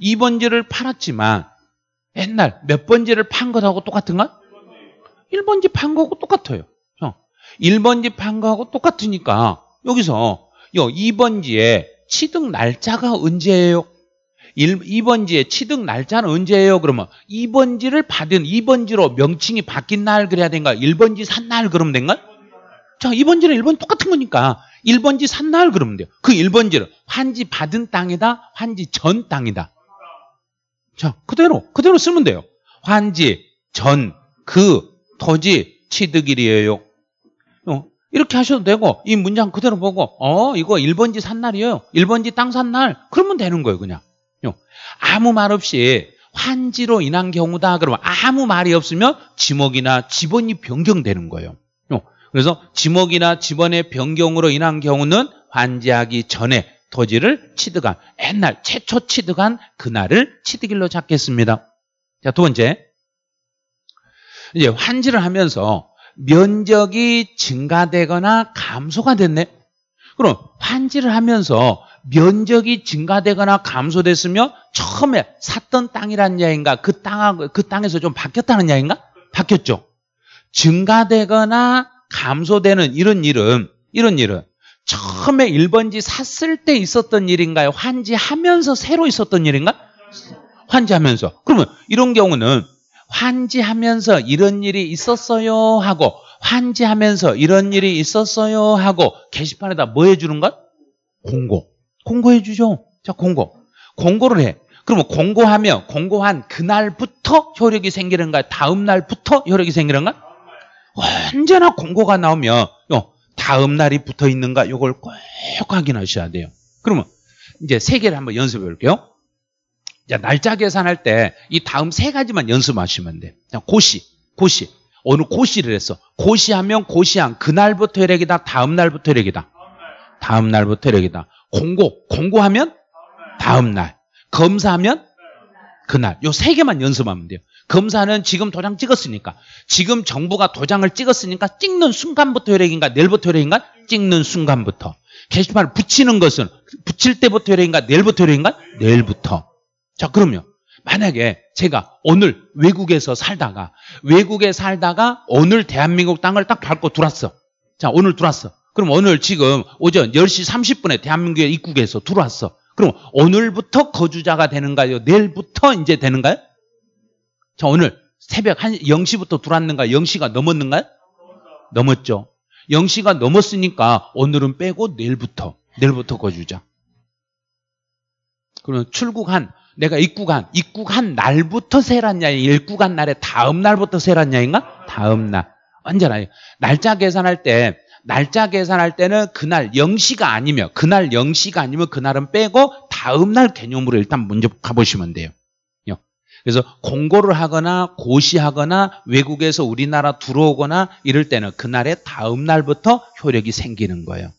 2번지를 팔았지만 옛날 몇 번지를 판 것하고 똑같은가? 1번지 판 거하고 똑같아요. 1번지 판 거하고 똑같으니까 여기서 2번지에 취득 날짜가 언제예요? 2번지에 취득 날짜는 언제예요? 그러면 2번지를 받은 2번지로 명칭이 바뀐 날 그래야 된가? 1번지 산 날 그러면 된가? 자, 2번지는 1번 똑같은 거니까 1번지 산 날 그러면 돼요. 그 1번지를 환지 받은 땅이다, 환지 전 땅이다. 자, 그대로 그대로 쓰면 돼요. 환지 전 그 토지 취득일이에요. 어, 이렇게 하셔도 되고 이 문장 그대로 보고 어 이거 1번지 산 날이에요. 1번지 땅 산 날 그러면 되는 거예요 그냥. 아무 말 없이 환지로 인한 경우다 그러면 아무 말이 없으면 지목이나 지번이 변경되는 거예요. 그래서 지목이나 지번의 변경으로 인한 경우는 환지하기 전에 토지를 취득한 옛날 최초 취득한 그날을 취득일로 잡겠습니다. 자, 두 번째. 이제 환지를 하면서 면적이 증가되거나 감소가 됐네. 그럼 환지를 하면서 면적이 증가되거나 감소됐으며 처음에 샀던 땅이란 야인가 그 땅하고 그 땅에서 좀 바뀌었다는 야인가? 바뀌었죠. 증가되거나 감소되는 이런 일은 이런 일은 처음에 1번지 샀을 때 있었던 일인가요? 환지하면서 새로 있었던 일인가? 환지하면서. 그러면 이런 경우는 환지하면서 이런 일이 있었어요 하고 환지하면서 이런 일이 있었어요 하고 게시판에다 뭐 해주는 것? 공고. 공고해 주죠. 자, 공고. 공고를 해. 그러면 공고하면 공고한 그날부터 효력이 생기는가? 다음 날부터 효력이 생기는가? 언제나 공고가 나오면 요 어, 다음 날이 붙어 있는가? 이걸꼭 확인하셔야 돼요. 그러면 이제 세 개를 한번 연습해 볼게요. 자, 날짜 계산할 때 이 다음 세 가지만 연습하시면 돼. 자, 고시, 고시. 어느 고시를 했어. 고시하면 고시한 그날부터 효력이다 다음 날부터 효력이다 다음 날부터 효력이다 공고, 공고하면 다음날. 검사하면 그날. 요 세 개만 연습하면 돼요. 검사는 지금 도장 찍었으니까. 지금 정부가 도장을 찍었으니까 찍는 순간부터 혈액인가, 내일부터 혈액인가? 찍는 순간부터. 게시판을 붙이는 것은 붙일 때부터 혈액인가, 내일부터 혈액인가? 내일부터. 자, 그러면 만약에 제가 오늘 외국에서 살다가 외국에 살다가 오늘 대한민국 땅을 딱 밟고 들어왔어. 자, 오늘 들어왔어. 그럼 오늘 지금 오전 10시 30분에 대한민국의 입국에서 들어왔어. 그럼 오늘부터 거주자가 되는가요? 내일부터 이제 되는가요? 자, 오늘 새벽 한 0시부터 들어왔는가? 0시가 넘었는가요? 넘었죠. 0시가 넘었으니까 오늘은 빼고 내일부터, 내일부터 거주자. 그러면 출국한, 내가 입국한, 입국한 날부터 세란 냐인 입국한 날에 다음 날부터 세란 냐인가 다음 날. 완전 아니에요. 날짜 계산할 때 날짜 계산할 때는 그날 0시가 아니면 그날 0시가 아니면 그날은 빼고 다음 날 개념으로 일단 먼저 가보시면 돼요. 그래서 공고를 하거나 고시하거나 외국에서 우리나라 들어오거나 이럴 때는 그날의 다음 날부터 효력이 생기는 거예요.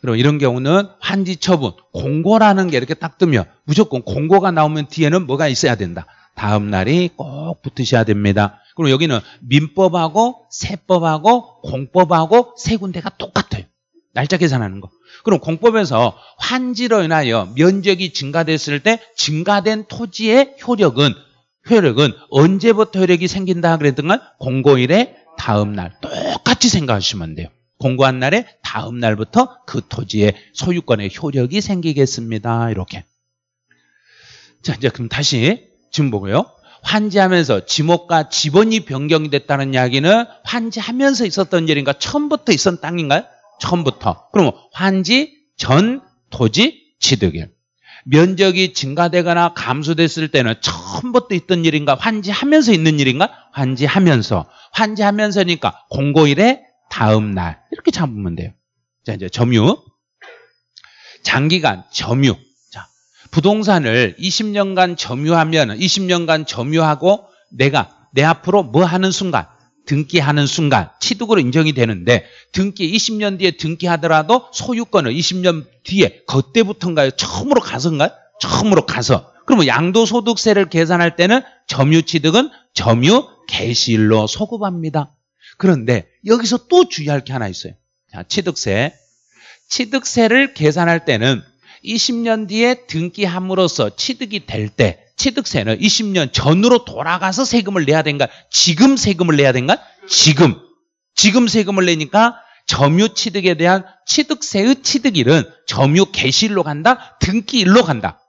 그럼 이런 경우는 환지 처분, 공고라는 게 이렇게 딱 뜨면 무조건 공고가 나오면 뒤에는 뭐가 있어야 된다. 다음 날이 꼭 붙으셔야 됩니다. 그리고 여기는 민법하고 세법하고 공법하고 세 군데가 똑같아요. 날짜 계산하는 거. 그럼 공법에서 환지로 인하여 면적이 증가됐을 때 증가된 토지의 효력은 효력은 언제부터 효력이 생긴다 그랬던가? 공고일의 다음 날. 똑같이 생각하시면 돼요. 공고한 날의 다음 날부터 그 토지의 소유권의 효력이 생기겠습니다. 이렇게. 자, 이제 그럼 다시 지금 보고요. 환지하면서 지목과 지번이 변경이 됐다는 이야기는 환지하면서 있었던 일인가 처음부터 있었던 땅인가요? 처음부터. 그러면 환지 전 토지 취득일. 면적이 증가되거나 감소됐을 때는 처음부터 있던 일인가 환지하면서 있는 일인가 환지하면서 환지하면서니까 공고일에 다음 날 이렇게 잡으면 돼요. 자 이제 점유 장기간 점유 부동산을 20년간 점유하면 20년간 점유하고 내가 내 앞으로 뭐 하는 순간 등기하는 순간 취득으로 인정이 되는데 등기 20년 뒤에 등기하더라도 소유권을 20년 뒤에 그때부터인가요? 처음으로 가서인가요? 처음으로 가서 그러면 양도소득세를 계산할 때는 점유취득은 점유 개시일로 소급합니다. 그런데 여기서 또 주의할 게 하나 있어요. 자, 취득세. 취득세를 계산할 때는 20년 뒤에 등기함으로써 취득이 될 때 취득세는 20년 전으로 돌아가서 세금을 내야 된가? 지금 세금을 내야 된가? 지금. 지금 세금을 내니까 점유 취득에 대한 취득세의 취득일은 점유 개시일로 간다? 등기일로 간다.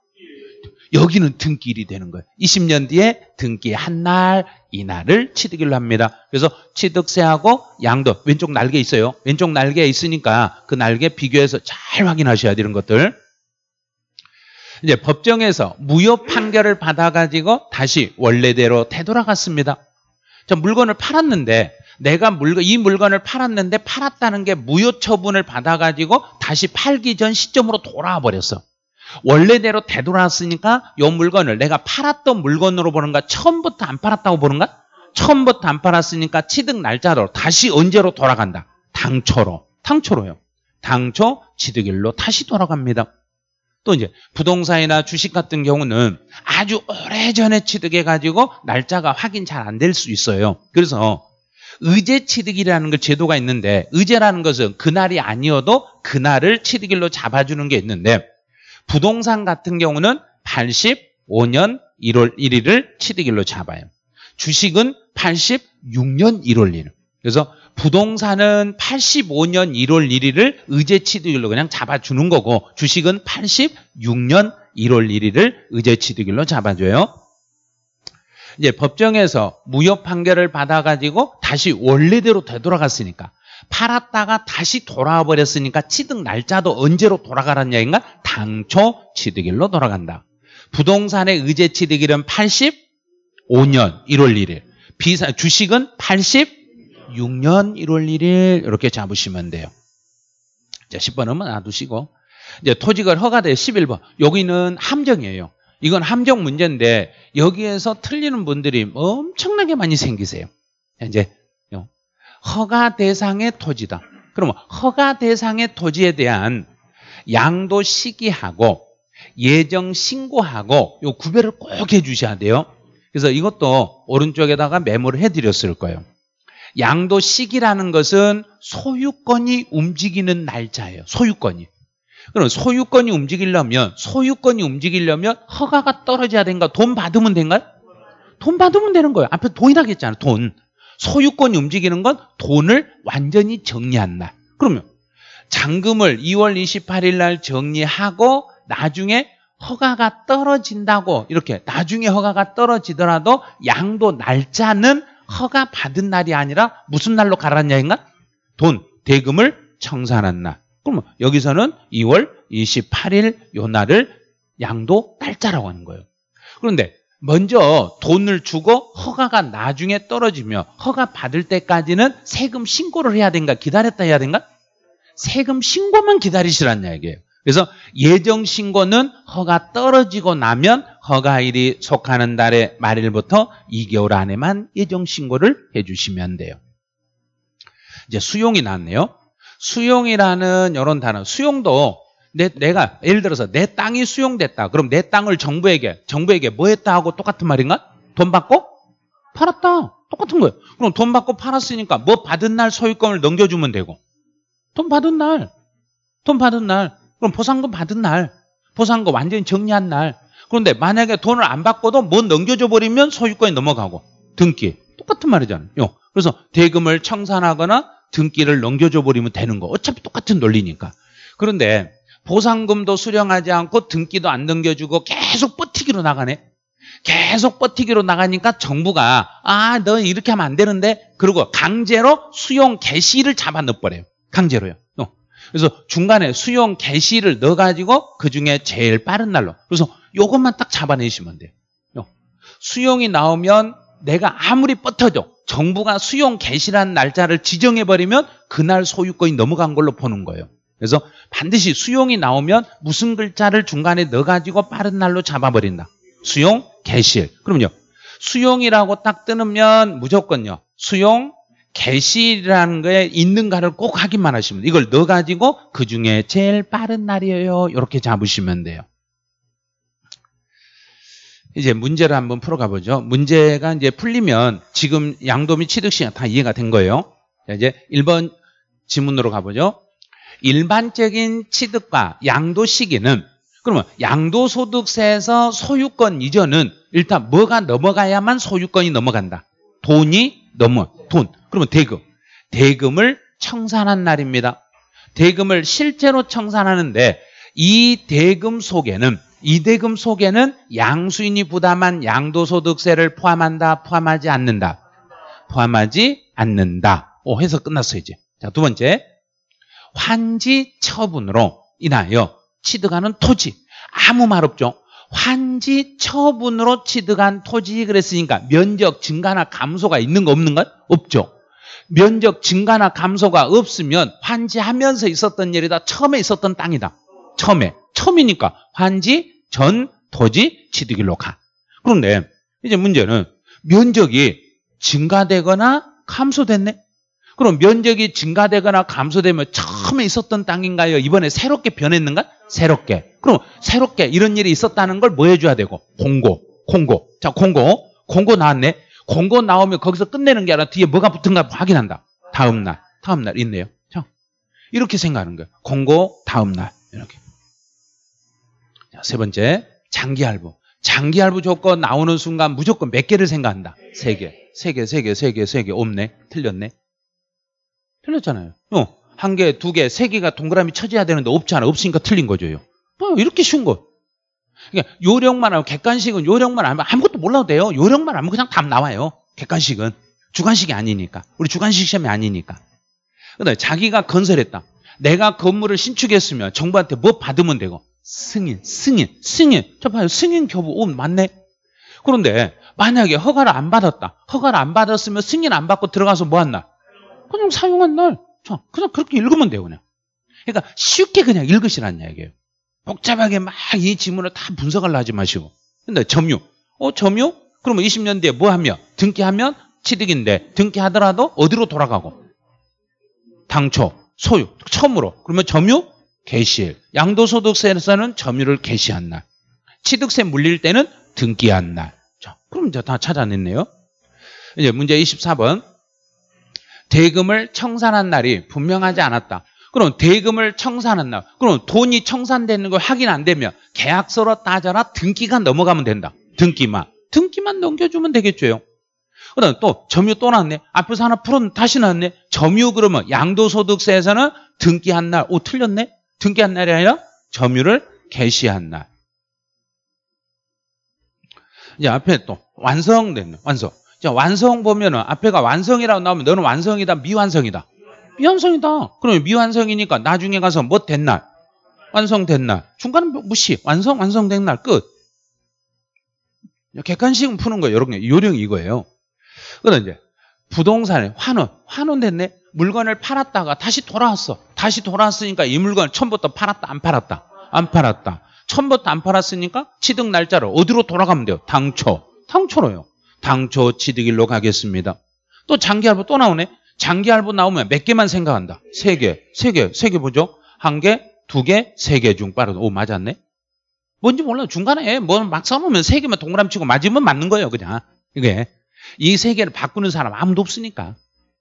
여기는 등기일이 되는 거예요. 20년 뒤에 등기 한 날, 이날을 취득일로 합니다. 그래서 취득세하고 양도 왼쪽 날개 있어요. 왼쪽 날개에 있으니까 그 날개 비교해서 잘 확인하셔야 되는 것들. 이제 법정에서 무효 판결을 받아가지고 다시 원래대로 되돌아갔습니다. 저 물건을 팔았는데 내가 물건, 이 물건을 팔았는데 팔았다는 게 무효 처분을 받아가지고 다시 팔기 전 시점으로 돌아와 버렸어. 원래대로 되돌아왔으니까 이 물건을 내가 팔았던 물건으로 보는가 처음부터 안 팔았다고 보는가? 처음부터 안 팔았으니까 취득 날짜로 다시 언제로 돌아간다? 당초로. 당초로요. 당초 취득일로 다시 돌아갑니다. 또 이제 부동산이나 주식 같은 경우는 아주 오래전에 취득해 가지고 날짜가 확인 잘 안 될 수 있어요. 그래서 의제 취득이라는 걸 그 제도가 있는데 의제라는 것은 그날이 아니어도 그날을 취득일로 잡아주는 게 있는데 부동산 같은 경우는 85년 1월 1일을 취득일로 잡아요. 주식은 86년 1월 1일. 그래서 부동산은 85년 1월 1일을 의제 취득일로 그냥 잡아주는 거고 주식은 86년 1월 1일을 의제 취득일로 잡아줘요. 이제 법정에서 무효 판결을 받아가지고 다시 원래대로 되돌아갔으니까 팔았다가 다시 돌아와 버렸으니까 취득 날짜도 언제로 돌아가란 얘기인가? 당초 취득일로 돌아간다. 부동산의 의제 취득일은 85년 1월 1일. 비사 주식은 80 2006년 1월 1일 이렇게 잡으시면 돼요. 자, 10번은 놔두시고 이제 토지가 허가돼요. 11번. 여기는 함정이에요. 이건 함정 문제인데 여기에서 틀리는 분들이 엄청나게 많이 생기세요. 이제 허가 대상의 토지다. 그러면 허가 대상의 토지에 대한 양도 시기하고 예정 신고하고 요 구별을 꼭 해주셔야 돼요. 그래서 이것도 오른쪽에다가 메모를 해드렸을 거예요. 양도식이라는 것은 소유권이 움직이는 날짜예요. 소유권이. 그럼 소유권이 움직이려면 소유권이 움직이려면 허가가 떨어져야 된가? 돈 받으면 된가요? 돈 받으면 되는 거예요. 앞에 돈이라겠잖아요. 돈. 소유권이 움직이는 건 돈을 완전히 정리한 날. 그러면 잔금을 2월 28일 날 정리하고 나중에 허가가 떨어진다고 이렇게 나중에 허가가 떨어지더라도 양도 날짜는 허가 받은 날이 아니라 무슨 날로 갈았냐인가? 돈, 대금을 청산한 날. 그러면 여기서는 2월 28일 요 날을 양도 날짜라고 하는 거예요. 그런데 먼저 돈을 주고 허가가 나중에 떨어지며 허가 받을 때까지는 세금 신고를 해야 된가 기다렸다 해야 된가? 세금 신고만 기다리시란 이야기예요. 그래서 예정 신고는 허가 떨어지고 나면 허가일이 속하는 달의 말일부터 2개월 안에만 예정 신고를 해주시면 돼요. 이제 수용이 나왔네요. 수용이라는 이런 단어, 수용도 내, 내가 예를 들어서 내 땅이 수용됐다. 그럼 내 땅을 정부에게 정부에게 뭐 했다 하고 똑같은 말인가? 돈 받고 팔았다. 똑같은 거예요. 그럼 돈 받고 팔았으니까 뭐 받은 날 소유권을 넘겨주면 되고 돈 받은 날, 돈 받은 날 그럼 보상금 받은 날, 보상금 완전히 정리한 날. 그런데 만약에 돈을 안 받고도 못 뭐 넘겨줘 버리면 소유권이 넘어가고 등기 똑같은 말이잖아요. 그래서 대금을 청산하거나 등기를 넘겨줘 버리면 되는 거. 어차피 똑같은 논리니까. 그런데 보상금도 수령하지 않고 등기도 안 넘겨주고 계속 버티기로 나가네. 계속 버티기로 나가니까 정부가 아, 너 이렇게 하면 안 되는데 그리고 강제로 수용 개시를 잡아 넣어버려요. 강제로요. 그래서 중간에 수용 개시를 넣어가지고 그 중에 제일 빠른 날로. 그래서 이것만딱 잡아내시면 돼요. 수용이 나오면 내가 아무리 뻗어도 정부가 수용 개시란 날짜를 지정해버리면 그날 소유권이 넘어간 걸로 보는 거예요. 그래서 반드시 수용이 나오면 무슨 글자를 중간에 넣어가지고 빠른 날로 잡아버린다. 수용 개시. 그럼요. 수용이라고 딱 뜨면 무조건요. 수용 개시라는 거에 있는가를 꼭 확인만 하시면 이걸 넣어 가지고 그 중에 제일 빠른 날이에요. 이렇게 잡으시면 돼요. 이제 문제를 한번 풀어가 보죠. 문제가 이제 풀리면 지금 양도 및 취득 시가다 이해가 된 거예요. 자, 이제 1번 지문으로 가보죠. 일반적인 취득과 양도 시기는 그러면 양도소득세에서 소유권 이전은 일단 뭐가 넘어가야만 소유권이 넘어간다. 돈이 넘은 돈. 그러면 대금. 대금을 청산한 날입니다. 대금을 실제로 청산하는데 이 대금 속에는 이 대금 속에는 양수인이 부담한 양도소득세를 포함한다, 포함하지 않는다. 포함하지 않는다. 오, 해서 끝났어 이제. 자, 두 번째. 환지 처분으로 인하여 취득하는 토지. 아무 말 없죠. 환지 처분으로 취득한 토지 그랬으니까 면적 증가나 감소가 있는 거 없는 건 없죠. 면적 증가나 감소가 없으면 환지하면서 있었던 일이다. 처음에 있었던 땅이다. 처음에. 처음이니까 환지 전 토지 취득일로 가. 그런데 이제 문제는 면적이 증가되거나 감소됐네. 그럼 면적이 증가되거나 감소되면 처음에 있었던 땅인가요? 이번에 새롭게 변했는가? 새롭게. 그럼 새롭게 이런 일이 있었다는 걸 뭐 해줘야 되고? 공고, 공고. 자, 공고. 공고 나왔네. 공고 나오면 거기서 끝내는 게 아니라 뒤에 뭐가 붙은가 확인한다. 다음날, 다음날 있네요. 자, 이렇게 생각하는 거예요. 공고, 다음날. 이렇게. 자, 세 번째, 장기할부. 장기할부 조건 나오는 순간 무조건 몇 개를 생각한다. 세 개. 세 개, 세 개, 세 개, 세 개. 없네. 틀렸네. 틀렸잖아요. 어, 한 개, 두 개, 세 개가 동그라미 쳐져야 되는데 없지 않아. 없으니까 틀린 거죠. 뭐, 이렇게 쉬운 거. 그러니까 요령만 하면 객관식은 요령만 하면 아무것도 몰라도 돼요. 요령만 하면 그냥 답 나와요. 객관식은. 주관식이 아니니까. 우리 주관식 시험이 아니니까. 근데 자기가 건설했다. 내가 건물을 신축했으면 정부한테 뭐 받으면 되고 승인, 승인, 승인. 저 봐요. 승인 교부 온 맞네. 그런데 만약에 허가를 안 받았다. 허가를 안 받았으면 승인 안 받고 들어가서 뭐 한다? 그냥 사용한 날. 자, 그냥 그렇게 읽으면 돼요, 그냥. 그러니까 쉽게 그냥 읽으시라는 이야기예요. 복잡하게 막 이 지문을 다 분석하려 하지 마시고. 근데 점유. 어, 점유? 그러면 20년 뒤에 뭐 하며? 등기하면 취득인데 등기하더라도 어디로 돌아가고? 당초, 소유, 처음으로. 그러면 점유? 개시일. 양도소득세에서는 점유를 개시한 날. 취득세 물릴 때는 등기한 날. 자, 그럼 이제 다 찾아냈네요. 이제 문제 24번. 대금을 청산한 날이 분명하지 않았다. 그럼 대금을 청산한 날, 그럼 돈이 청산되는 걸 확인 안 되면 계약서로 따져라 등기가 넘어가면 된다. 등기만. 등기만 넘겨주면 되겠죠 그다음 또 점유 또 났네. 앞에서 하나 풀었는데 다시 났네. 점유 그러면 양도소득세에서는 등기한 날. 오 틀렸네. 등기한 날이 아니라 점유를 개시한 날. 이제 앞에 또 완성됐네. 완성. 자, 완성 보면은 앞에가 완성이라고 나오면 너는 완성이다, 미완성이다. 미완성이다. 그러면 미완성이니까 나중에 가서 뭐됐 날? 완성된 날. 중간은 뭐 무시. 완성, 완성된 날. 끝. 객관식은 푸는 거예요. 요령, 요령이 이거예요. 그러다 이제 부동산에 환원. 환원됐네? 물건을 팔았다가 다시 돌아왔어. 다시 돌아왔으니까 이 물건을 처음부터 팔았다, 안 팔았다? 안 팔았다. 처음부터 안 팔았으니까 취득 날짜로 어디로 돌아가면 돼요? 당초. 당초로요. 당초 치득일로 가겠습니다. 또 장기알보 또 나오네. 장기알보 나오면 몇 개만 생각한다. 세 개, 세 개, 세 개 보죠. 한 개, 두 개, 세 개 중 빠른. 오 맞았네. 뭔지 몰라. 중간에 뭐 막써놓면세 개만 동그라미 치고 맞으면 맞는 거예요, 그냥. 이게 이 세 개를 바꾸는 사람 아무도 없으니까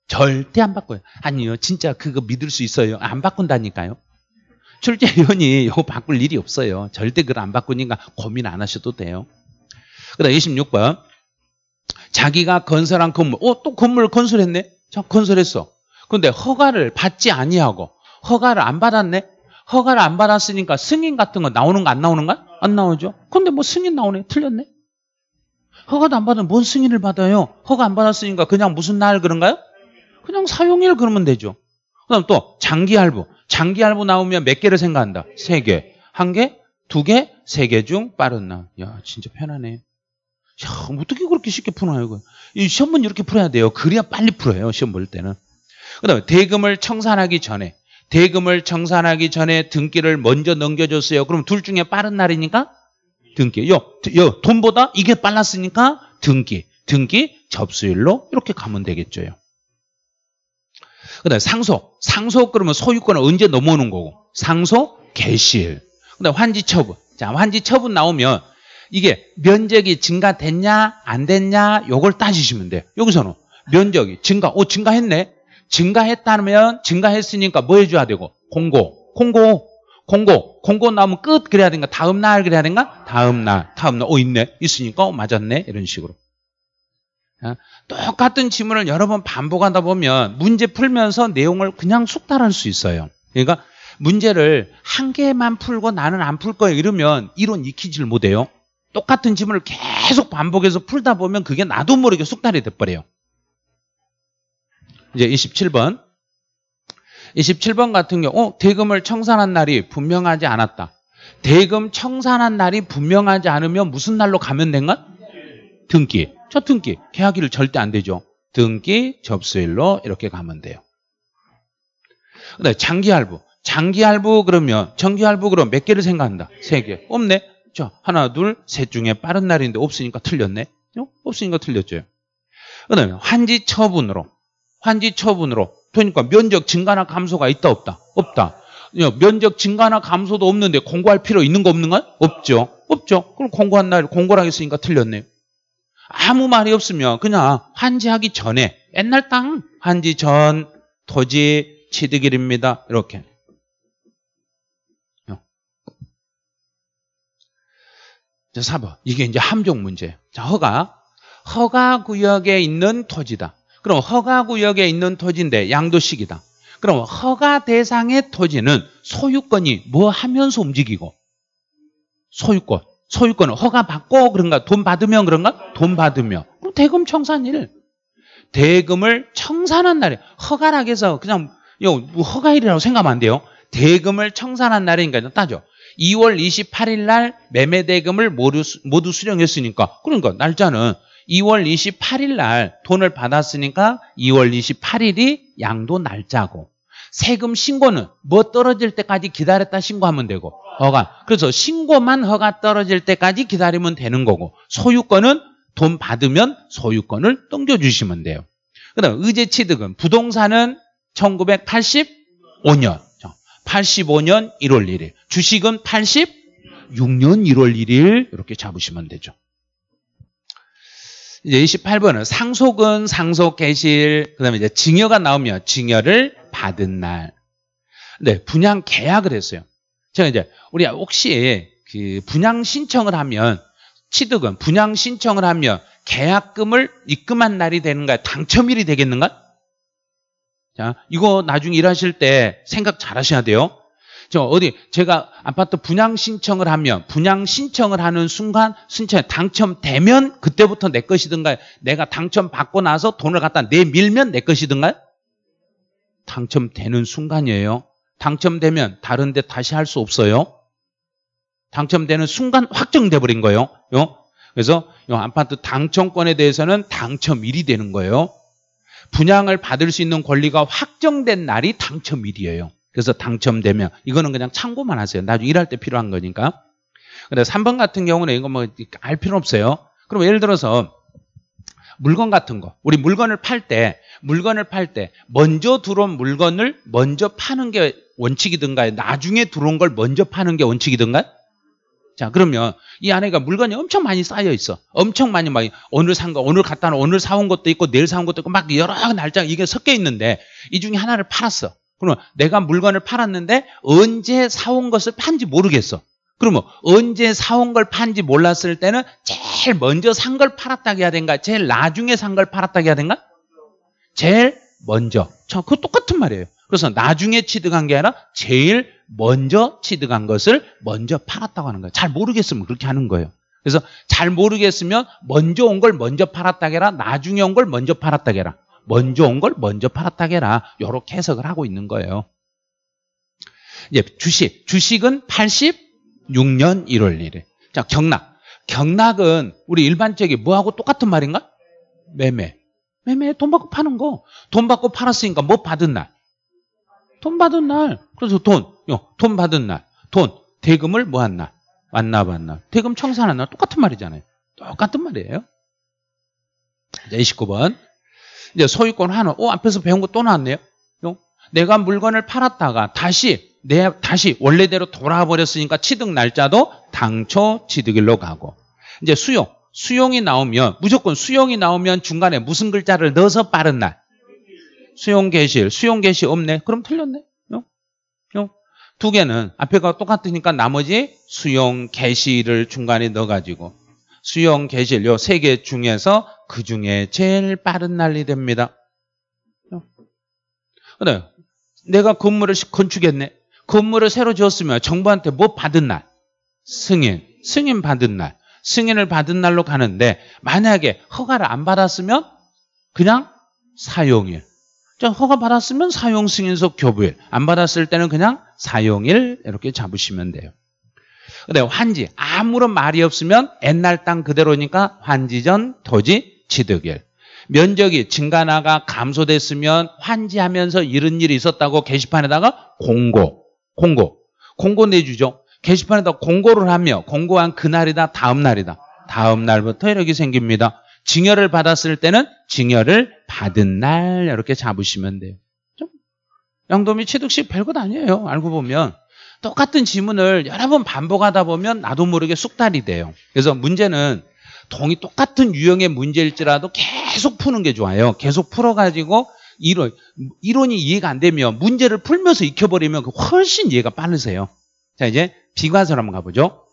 절대 안 바꿔요. 아니요, 진짜 그거 믿을 수 있어요. 안 바꾼다니까요. 출제위원이 이거 바꿀 일이 없어요. 절대 그걸 안 바꾸니까 고민 안 하셔도 돼요. 그 다음 26번. 자기가 건설한 건물, 어, 또 건물 건설했네? 자, 건설했어. 근데 허가를 받지 아니하고 허가를 안 받았네? 허가를 안 받았으니까 승인 같은 거 나오는 거 안 나오는 거야? 안 나오죠. 근데 뭐 승인 나오네? 틀렸네? 허가도 안 받으면 뭔 승인을 받아요? 허가 안 받았으니까 그냥 무슨 날 그런가요? 그냥 사용일 그러면 되죠. 그럼또 장기 할부. 장기 할부 나오면 몇 개를 생각한다? 세 개. 한 개, 두 개, 세 개 중 빠른 날. 야, 진짜 편하네. 참, 어떻게 그렇게 쉽게 푸나요? 이거. 이시험문 이렇게 풀어야 돼요. 그래야 빨리 풀어요. 시험 볼 때는. 그 다음에 대금을 청산하기 전에, 대금을 청산하기 전에 등기를 먼저 넘겨줬어요. 그럼 둘 중에 빠른 날이니까 등기. 요, 요, 돈보다 이게 빨랐으니까 등기. 등기 접수일로 이렇게 가면 되겠죠그 다음에 상속. 상속 그러면 소유권은 언제 넘어오는 거고. 상속 개실일그 다음에 환지 처분. 자, 환지 처분 나오면 이게 면적이 증가됐냐 안 됐냐 요걸 따지시면 돼요. 여기서는 면적이 증가, 오 증가했네. 증가했다면 증가했으니까 뭐 해줘야 되고 공고, 공고, 공고, 공고 나오면 끝 그래야 되는가 다음 날 그래야 되는가 다음 날, 다음 날, 오 어, 있네, 있으니까 오, 어, 맞았네 이런 식으로. 어? 똑같은 지문을 여러 번 반복하다 보면 문제 풀면서 내용을 그냥 숙달할 수 있어요. 그러니까 문제를 한 개만 풀고 나는 안 풀 거야 이러면 이론 익히질 못해요. 똑같은 지문을 계속 반복해서 풀다 보면 그게 나도 모르게 숙달이 돼버려요. 이제 27번. 27번 같은 경우 어, 대금을 청산한 날이 분명하지 않았다. 대금 청산한 날이 분명하지 않으면 무슨 날로 가면 된 건? 등기. 첫 등기. 계약일 절대 안 되죠. 등기 접수일로 이렇게 가면 돼요. 근데 장기 할부. 장기 할부 그러면 정기 할부 그럼 몇 개를 생각한다? 세 개. 없네. 자, 하나, 둘, 셋 중에 빠른 날인데 없으니까 틀렸네. 어? 없으니까 틀렸죠. 그 다음에 환지 처분으로. 환지 처분으로. 그러니까 면적 증가나 감소가 있다, 없다? 없다. 면적 증가나 감소도 없는데 공고할 필요 있는 거없는가 없죠. 없죠. 그럼 공고한 날 공고라고 했으니까 틀렸네요. 아무 말이 없으면 그냥 환지하기 전에 옛날 땅 환지 전 토지 취득일입니다. 이렇게 4번. 이게 이제 함정 문제. 자, 허가. 허가 구역에 있는 토지다. 그럼 허가 구역에 있는 토지인데 양도식이다. 그럼 허가 대상의 토지는 소유권이 뭐 하면서 움직이고? 소유권. 소유권은 허가 받고 그런가? 돈 받으면 그런가? 돈 받으면. 그럼 대금 청산일. 대금을 청산한 날에 허가라고 해서 그냥 뭐 허가일이라고 생각하면 안 돼요. 대금을 청산한 날이니까 따져. 2월 28일 날 매매 대금을 모두, 수령했으니까 그러니까 날짜는 2월 28일 날 돈을 받았으니까 2월 28일이 양도 날짜고 세금 신고는 뭐 떨어질 때까지 기다렸다 신고하면 되고 허가 그래서 신고만 허가 떨어질 때까지 기다리면 되는 거고 소유권은 돈 받으면 소유권을 넘겨주시면 돼요. 그다음 의제 취득은 부동산은 1985년 85년 1월 1일 주식은 86년 1월 1일 이렇게 잡으시면 되죠. 이제 28번은 상속은 상속 개실, 그 다음에 이제 증여가 나오면 증여를 받은 날. 네, 분양 계약을 했어요. 제가 이제, 우리 혹시 그 분양 신청을 하면, 취득은 분양 신청을 하면 계약금을 입금한 날이 되는가, 요 당첨일이 되겠는가? 자, 이거 나중에 일하실 때 생각 잘 하셔야 돼요. 저 어디 제가 아파트 분양 신청을 하면 분양 신청을 하는 순간 신청 당첨되면 그때부터 내 것이든가요? 내가 당첨 받고 나서 돈을 갖다 내밀면 내 것이든가요? 당첨되는 순간이에요. 당첨되면 다른 데 다시 할 수 없어요. 당첨되는 순간 확정돼 버린 거예요. 요? 그래서 요 아파트 당첨권에 대해서는 당첨일이 되는 거예요. 분양을 받을 수 있는 권리가 확정된 날이 당첨일이에요. 그래서 당첨되면 이거는 그냥 참고만 하세요. 나중에 일할 때 필요한 거니까. 근데 3번 같은 경우는 이거 뭐 알 필요 없어요. 그럼 예를 들어서 물건 같은 거. 우리 물건을 팔 때, 물건을 팔 때 먼저 들어온 물건을 먼저 파는 게 원칙이든가요? 나중에 들어온 걸 먼저 파는 게 원칙이든가요? 자, 그러면 이 안에가 물건이 엄청 많이 쌓여 있어. 엄청 많이 막 오늘 산 거, 오늘 갔다 놓은, 오늘 사온 것도 있고, 내일 사온 것도 있고, 막 여러 날짜 이게 섞여 있는데 이 중에 하나를 팔았어. 그러면 내가 물건을 팔았는데 언제 사온 것을 판지 모르겠어. 그러면 언제 사온 걸 판지 몰랐을 때는 제일 먼저 산 걸 팔았다고 해야 된가? 제일 나중에 산 걸 팔았다고 해야 된가? 제일 먼저. 그거 똑같은 말이에요. 그래서 나중에 취득한 게 아니라 제일 먼저 취득한 것을 먼저 팔았다고 하는 거예요. 잘 모르겠으면 그렇게 하는 거예요. 그래서 잘 모르겠으면 먼저 온 걸 먼저 팔았다고 해라. 나중에 온 걸 먼저 팔았다고 해라. 먼저 온 걸 먼저 팔았다게라 이렇게 해석을 하고 있는 거예요. 이제 주식, 주식은 86년 1월 1일. 자, 경락. 경락은 우리 일반적인 뭐하고 똑같은 말인가? 매매. 매매 돈 받고 파는 거. 돈 받고 팔았으니까 뭐 받은 날? 돈 받은 날. 그래서 돈, 어, 돈 받은 날. 돈, 대금을 뭐한 날? 만나봤 나 대금 청산한 날 똑같은 말이잖아요. 똑같은 말이에요. 29번. 이제 소유권 하나, 어, 앞에서 배운 거 또 나왔네요. 내가 물건을 팔았다가 다시 내 다시 원래대로 돌아 버렸으니까 취득 날짜도 당초 취득일로 가고. 이제 수용. 수용이 나오면 무조건 수용이 나오면 중간에 무슨 글자를 넣어서 빠른 날. 수용 개시. 수용 개시 없네. 그럼 틀렸네. 두 개는 앞에가 똑같으니까 나머지 수용 개시를 중간에 넣어가지고 수용 계실요 세개 중에서 그 중에 제일 빠른 날이 됩니다. 그래, 내가 건물을 건축했네. 건물을 새로 지었으면 정부한테 뭐 받은 날? 승인. 승인 받은 날. 승인을 받은 날로 가는데 만약에 허가를 안 받았으면 그냥 사용일. 허가 받았으면 사용 승인서 교부일. 안 받았을 때는 그냥 사용일 이렇게 잡으시면 돼요. 근데 환지 아무런 말이 없으면 옛날 땅 그대로니까 환지전 토지 취득일. 면적이 증가나가 감소됐으면 환지하면서 이런 일이 있었다고 게시판에다가 공고, 공고, 공고 내주죠. 게시판에다 공고를 하며 공고한 그날이다, 다음 날이다. 다음 날부터 이렇게 생깁니다. 증여를 받았을 때는 증여를 받은 날 이렇게 잡으시면 돼요. 양도미 취득식 별것 아니에요. 알고 보면. 똑같은 지문을 여러 번 반복하다 보면 나도 모르게 숙달이 돼요. 그래서 문제는 동이 똑같은 유형의 문제일지라도 계속 푸는 게 좋아요. 계속 풀어가지고 이론, 이론이 이해가 안 되면 문제를 풀면서 익혀버리면 훨씬 이해가 빠르세요. 자, 이제 비과세로 한번 가보죠.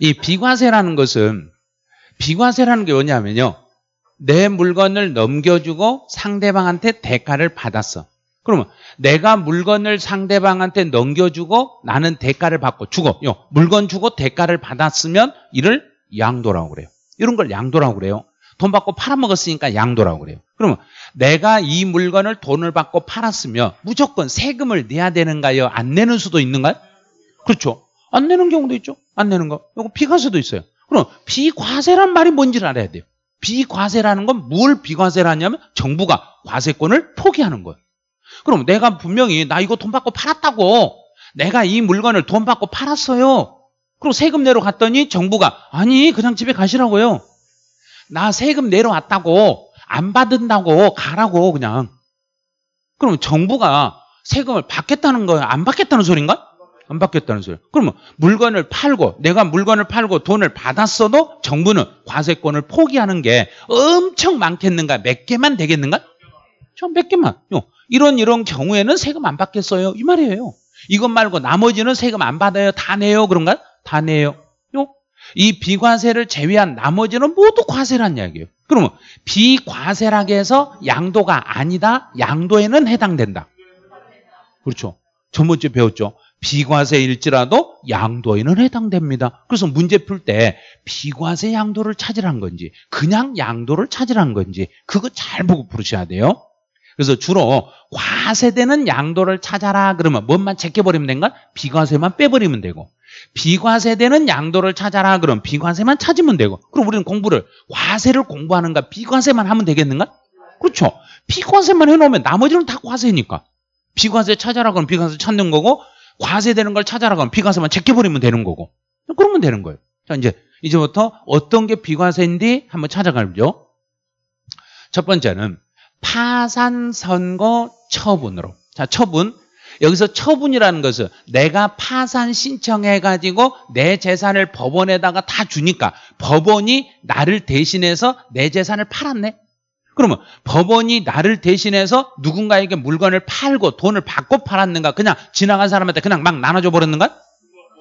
이 비과세라는 것은 비과세라는 게 뭐냐면요. 내 물건을 넘겨주고 상대방한테 대가를 받았어. 그러면 내가 물건을 상대방한테 넘겨주고 나는 대가를 받고 주고 요 물건 주고 대가를 받았으면 이를 양도라고 그래요. 이런 걸 양도라고 그래요. 돈 받고 팔아먹었으니까 양도라고 그래요. 그러면 내가 이 물건을 돈을 받고 팔았으면 무조건 세금을 내야 되는가요? 안 내는 수도 있는가요? 그렇죠. 안 내는 경우도 있죠. 안 내는 거. 이거 비과세도 있어요. 그럼 비과세란 말이 뭔지를 알아야 돼요. 비과세라는 건 뭘비과세라 하냐면 정부가 과세권을 포기하는 거예요. 그럼 내가 분명히 나 이거 돈 받고 팔았다고. 내가 이 물건을 돈 받고 팔았어요. 그리고 세금 내러 갔더니 정부가 아니 그냥 집에 가시라고요. 나 세금 내러 왔다고 안 받은다고 가라고 그냥. 그럼 정부가 세금을 받겠다는 거예요? 안 받겠다는 소린가? 안 받겠다는 소리. 그러면 물건을 팔고 내가 물건을 팔고 돈을 받았어도 정부는 과세권을 포기하는 게 엄청 많겠는가? 몇 개만 되겠는가? 전몇 개만. 요. 이런 이런 경우에는 세금 안 받겠어요. 이 말이에요. 이것 말고 나머지는 세금 안 받아요. 다 내요. 그런가? 다 내요. 이 비과세를 제외한 나머지는 모두 과세란 이야기예요. 그러면 비과세라게 해서 양도가 아니다. 양도에는 해당된다. 그렇죠. 저번 주에 배웠죠. 비과세일지라도 양도에는 해당됩니다. 그래서 문제 풀 때 비과세 양도를 찾으란 건지 그냥 양도를 찾으란 건지 그거 잘 보고 부르셔야 돼요. 그래서 주로 과세되는 양도를 찾아라 그러면 뭔만 제껴버리면 된가? 비과세만 빼버리면 되고 비과세되는 양도를 찾아라 그럼 비과세만 찾으면 되고 그럼 우리는 공부를 과세를 공부하는가 비과세만 하면 되겠는가? 그렇죠. 비과세만 해놓으면 나머지는 다 과세니까. 비과세 찾아라 그러면 비과세 찾는 거고 과세되는 걸 찾아라 그러면 비과세만 제껴버리면 되는 거고 그러면 되는 거예요. 자 이제 이제부터 어떤 게 비과세인지 한번 찾아가죠. 첫 번째는 파산 선거 처분으로. 자, 처분. 여기서 처분이라는 것은 내가 파산 신청해가지고 내 재산을 법원에다가 다 주니까 법원이 나를 대신해서 내 재산을 팔았네? 그러면 법원이 나를 대신해서 누군가에게 물건을 팔고 돈을 받고 팔았는가? 그냥 지나간 사람한테 그냥 막 나눠줘 버렸는가?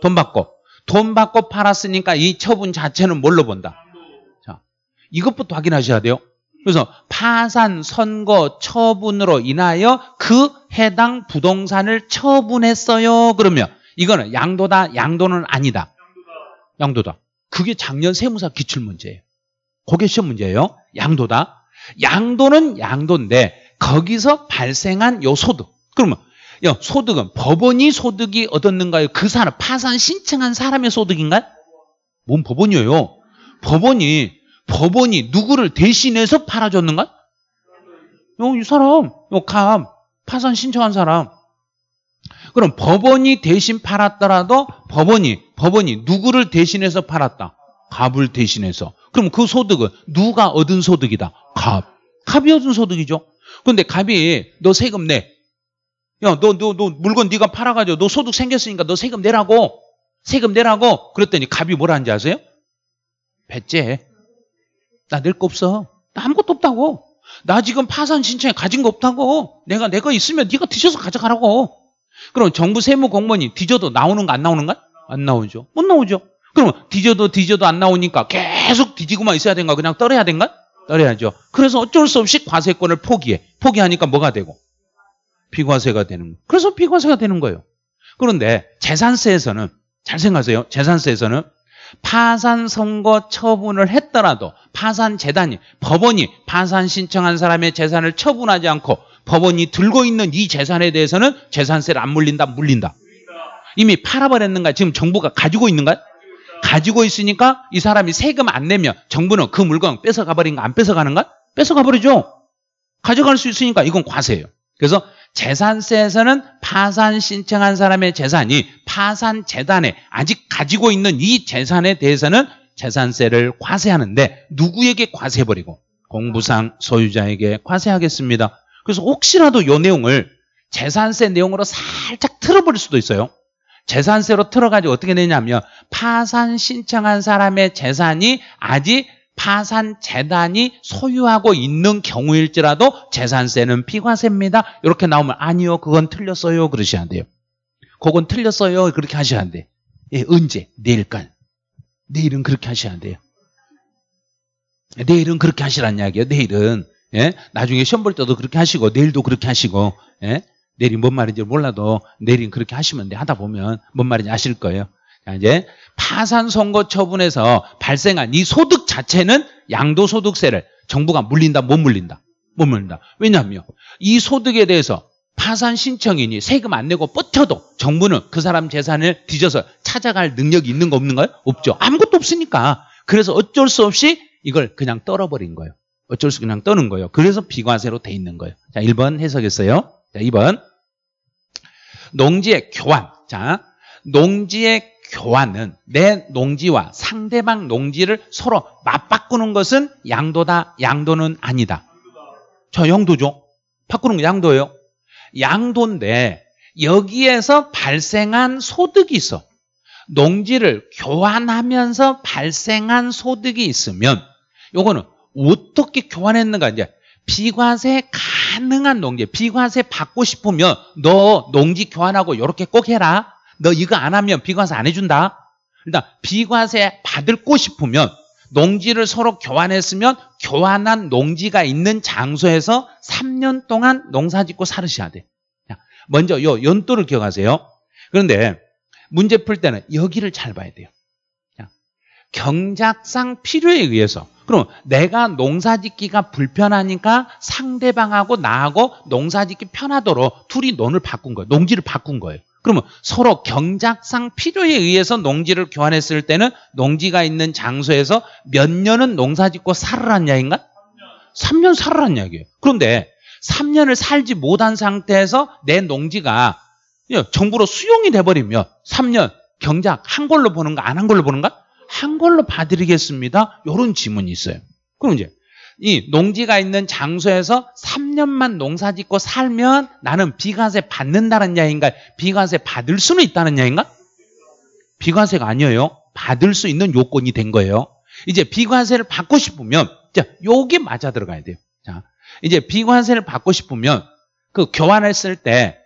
돈 받고. 돈 받고 팔았으니까 이 처분 자체는 뭘로 본다? 자, 이것부터 확인하셔야 돼요. 그래서 파산, 선거, 처분으로 인하여 그 해당 부동산을 처분했어요. 그러면 이거는 양도다, 양도는 아니다. 양도다. 양도다. 그게 작년 세무사 기출문제예요. 고개 시험 문제예요. 양도다. 양도는 양도인데 거기서 발생한 요 소득. 그러면 요 소득은 법원이 소득이 얻었는가요? 그 사람 파산 신청한 사람의 소득인가요? 뭔 법원이에요? 법원이 법원이 누구를 대신해서 팔아줬는가? 어, 이 사람, 요 어, 감, 파산 신청한 사람. 그럼 법원이 대신 팔았더라도 법원이, 법원이 누구를 대신해서 팔았다? 갑을 대신해서. 그럼 그 소득은 누가 얻은 소득이다? 갑. 갑이 얻은 소득이죠. 근데 갑이 너 세금 내. 야, 너, 너, 너 물건 네가 팔아가지고 너 소득 생겼으니까 너 세금 내라고. 세금 내라고. 그랬더니 갑이 뭐라는지 아세요? 배째. 나낼거 없어. 나 아무것도 없다고. 나 지금 파산 신청에 가진 거 없다고. 내가 내거 있으면 네가 드셔서 가져가라고. 그럼 정부 세무 공무원이 뒤져도 나오는거 안 나오는가? 안 나오죠. 못 나오죠. 그럼 뒤져도 뒤져도 안 나오니까 계속 뒤지고만 있어야 된가? 그냥 떨어야 된가? 떨어야죠. 그래서 어쩔 수 없이 과세권을 포기해. 포기하니까 뭐가 되고? 비과세가 되는 거예요. 그래서 비과세가 되는 거예요. 그런데 재산세에서는 잘 생각하세요. 재산세에서는 파산 선거 처분을 했더라도 파산 재단이 법원이 파산 신청한 사람의 재산을 처분하지 않고 법원이 들고 있는 이 재산에 대해서는 재산세를 안 물린다 물린다. 이미 팔아버렸는가? 지금 정부가 가지고 있는가 가지고 있으니까 이 사람이 세금 안 내면 정부는 그 물건 뺏어가버린거안 뺏어가는가? 뺏어가버리죠. 가져갈 수 있으니까 이건 과세예요. 그래서 재산세에서는 파산 신청한 사람의 재산이 파산 재단에 아직 가지고 있는 이 재산에 대해서는 재산세를 과세하는데 누구에게 과세해버리고 공부상 소유자에게 과세하겠습니다. 그래서 혹시라도 이 내용을 재산세 내용으로 살짝 틀어버릴 수도 있어요. 재산세로 틀어가지고 어떻게 되냐면 파산 신청한 사람의 재산이 아직 파산 재단이 소유하고 있는 경우일지라도 재산세는 비과세입니다 이렇게 나오면 아니요, 그건 틀렸어요. 그러셔야 돼요. 그건 틀렸어요. 그렇게 하셔야 돼. 예, 언제? 내일까지. 내일은 그렇게 하셔야 돼요. 내일은 그렇게 하시란 이야기예요. 내일은 예? 나중에 시험 볼 때도 그렇게 하시고 내일도 그렇게 하시고 예? 내일이 뭔 말인지 몰라도 내일은 그렇게 하시면 돼. 하다 보면 뭔 말인지 아실 거예요. 이제 파산 선거 처분에서 발생한 이 소득 자체는 양도소득세를 정부가 물린다 못 물린다 못 물린다 왜냐하면 이 소득에 대해서 파산 신청인이 세금 안 내고 뻗쳐도 정부는 그 사람 재산을 뒤져서 찾아갈 능력이 있는 거 없는가요? 없죠 아무것도 없으니까 그래서 어쩔 수 없이 이걸 그냥 떨어버린 거예요 어쩔 수 그냥 떠는 거예요 그래서 비과세로 돼 있는 거예요 자 1번 해석했어요 자 2번 농지의 교환 자 농지의 교환은 내 농지와 상대방 농지를 서로 맞바꾸는 것은 양도다, 양도는 아니다. 저 양도죠. 바꾸는 거 양도예요. 양도인데 여기에서 발생한 소득이 있어. 농지를 교환하면서 발생한 소득이 있으면 요거는 어떻게 교환했는가 이제 비과세 가능한 농지, 비과세 받고 싶으면 너 농지 교환하고 이렇게 꼭 해라. 너 이거 안 하면 비과세 안 해준다. 일단 그러니까 비과세 받을고 싶으면 농지를 서로 교환했으면 교환한 농지가 있는 장소에서 3년 동안 농사짓고 살으셔야 돼. 먼저 요 연도를 기억하세요. 그런데 문제 풀 때는 여기를 잘 봐야 돼요. 경작상 필요에 의해서 그럼 내가 농사짓기가 불편하니까 상대방하고 나하고 농사짓기 편하도록 둘이 논을 바꾼 거예요. 농지를 바꾼 거예요. 그러면 서로 경작상 필요에 의해서 농지를 교환했을 때는 농지가 있는 장소에서 몇 년은 농사 짓고 살으란 이야기인가? 3년, 3년 살으란 이야기예요. 그런데 3년을 살지 못한 상태에서 내 농지가 정부로 수용이 돼버리면 3년 경작 한 걸로 보는가 안 한 걸로 보는가? 한 걸로 봐드리겠습니다. 이런 지문이 있어요. 그럼 이제 이 농지가 있는 장소에서 3년만 농사 짓고 살면 나는 비과세 받는다는 이 야인가? 기 비과세 받을 수는 있다는 이 야인가? 기 비과세가 아니에요. 받을 수 있는 요건이 된 거예요. 이제 비과세를 받고 싶으면 자, 요게 맞아 들어가야 돼요. 자, 이제 비과세를 받고 싶으면 그 교환했을 때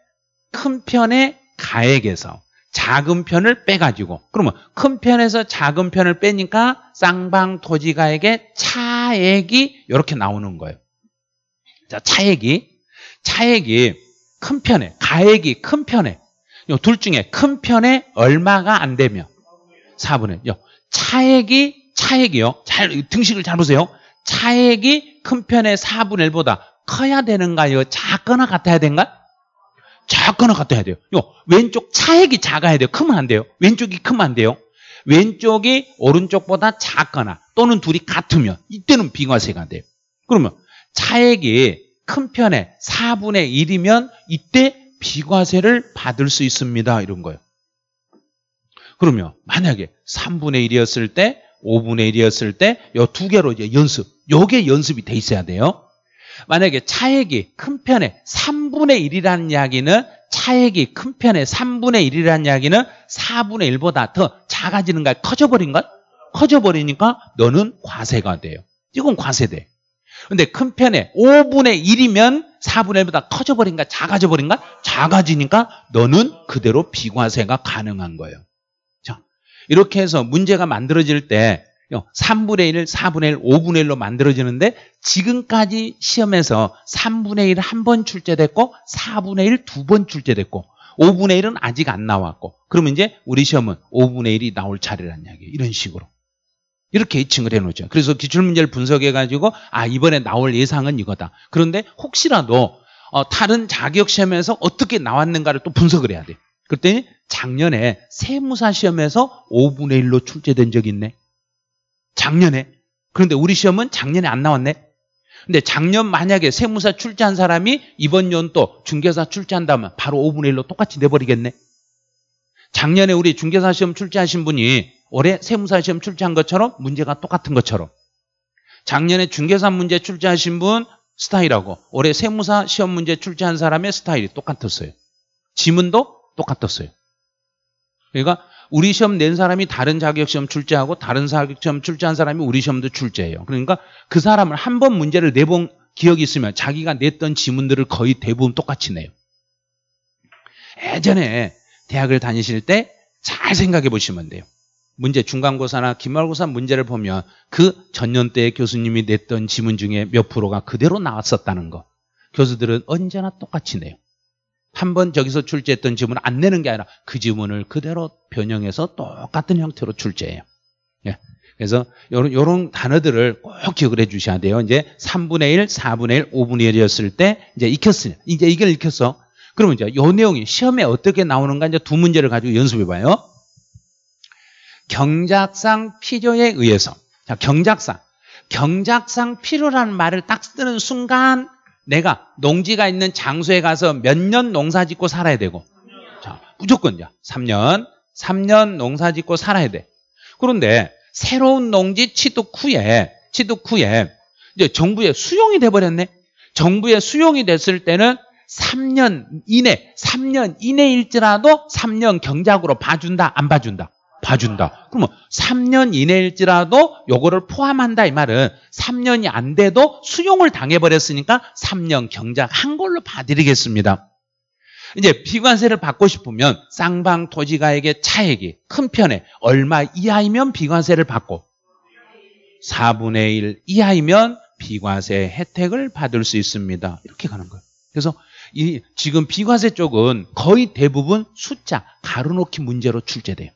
큰 편의 가액에서 작은 편을 빼가지고 그러면 큰 편에서 작은 편을 빼니까 쌍방 토지가에게 차액이 이렇게 나오는 거예요. 자, 차액이 차액이 큰 편에 가액이 큰 편에 둘 중에 큰 편에 얼마가 안 되면 4분의 1. 차액이 차액이요. 잘 등식을 잘 보세요. 차액이 큰 편의 4분의 1보다 커야 되는가요? 작거나 같아야 되는가? 요 작거나 같아야 돼요. 요 왼쪽 차액이 작아야 돼요. 크면 안 돼요. 왼쪽이 크면 안 돼요. 왼쪽이 오른쪽보다 작거나 또는 둘이 같으면 이때는 빙화세가 안 돼요. 그러면 차액이 큰 편에 4분의 1이면 이때 비과세를 받을 수 있습니다. 이런 거예요. 그러면 만약에 3분의 1이었을 때 5분의 1이었을 때이두 개로 이제 연습. 요게 연습이 돼 있어야 돼요. 만약에 차액이 큰편에 3분의 1이라는 이야기는 차액이 큰편에 3분의 1이라는 이야기는 4분의 1보다 더 작아지는 걸 커져버린 것? 커져버리니까 너는 과세가 돼요. 이건 과세돼. 근데 큰 편에 5분의 1이면 4분의 1보다 커져버린가 작아져버린가? 작아지니까 너는 그대로 비과세가 가능한 거예요. 자, 이렇게 해서 문제가 만들어질 때 3분의 어, 1, 을 4분의 1, 5분의 1로 만들어지는데 지금까지 시험에서 3분의 1을한번 출제됐고 4분의 1 두 번 출제됐고 5분의 1은 아직 안 나왔고 그러면 이제 우리 시험은 5분의 1이 나올 차례라는 이야기예요. 이런 식으로. 이렇게 예측을 해놓죠. 그래서 기출문제를 분석해가지고 아 이번에 나올 예상은 이거다. 그런데 혹시라도 어, 다른 자격시험에서 어떻게 나왔는가를 또 분석을 해야 돼. 그랬더니 작년에 세무사 시험에서 5분의 1로 출제된 적이 있네. 작년에. 그런데 우리 시험은 작년에 안 나왔네. 근데 작년 만약에 세무사 출제한 사람이 이번 연도 중개사 출제한다면 바로 5분의 1로 똑같이 내버리겠네. 작년에 우리 중개사 시험 출제하신 분이 올해 세무사 시험 출제한 것처럼 문제가 똑같은 것처럼 작년에 중개사 문제 출제하신 분 스타일하고 올해 세무사 시험 문제 출제한 사람의 스타일이 똑같았어요. 지문도 똑같았어요. 그러니까 우리 시험 낸 사람이 다른 자격시험 출제하고 다른 자격시험 출제한 사람이 우리 시험도 출제해요. 그러니까 그 사람을 한 번 문제를 내본 기억이 있으면 자기가 냈던 지문들을 거의 대부분 똑같이 내요. 예전에 대학을 다니실 때 잘 생각해 보시면 돼요. 문제 중간고사나 기말고사 문제를 보면 그 전년 때 교수님이 냈던 지문 중에 몇 프로가 그대로 나왔었다는 거. 교수들은 언제나 똑같이 내요. 한번 저기서 출제했던 지문 안 내는 게 아니라 그 지문을 그대로 변형해서 똑같은 형태로 출제해요. 예. 그래서 요런, 요런 단어들을 꼭 기억을 해 주셔야 돼요. 이제 3분의 1, 4분의 1, 5분의 1이었을 때 이제 익혔으니 이제 이걸 익혔어. 그러면 이제 요 내용이 시험에 어떻게 나오는가 이제 두 문제를 가지고 연습해 봐요. 경작상 필요에 의해서. 자, 경작상. 경작상 필요라는 말을 딱 쓰는 순간 내가 농지가 있는 장소에 가서 몇 년 농사 짓고 살아야 되고 자, 무조건 자, 3년 3년 농사 짓고 살아야 돼. 그런데 새로운 농지 취득 후에 취득 후에 이제 정부에 수용이 돼 버렸네. 정부에 수용이 됐을 때는 3년 이내, 3년 이내일지라도 3년 경작으로 봐준다, 안 봐준다. 봐준다. 그러면 3년 이내일지라도 요거를 포함한다 이 말은 3년이 안 돼도 수용을 당해버렸으니까 3년 경작한 걸로 봐드리겠습니다. 이제 비관세를 받고 싶으면 쌍방 토지가액의 차액이 큰 편에 얼마 이하이면 비관세를 받고 4분의 1 이하이면 비과세 혜택을 받을 수 있습니다. 이렇게 가는 거예요. 그래서 이 지금 비과세 쪽은 거의 대부분 숫자 가로놓기 문제로 출제돼요.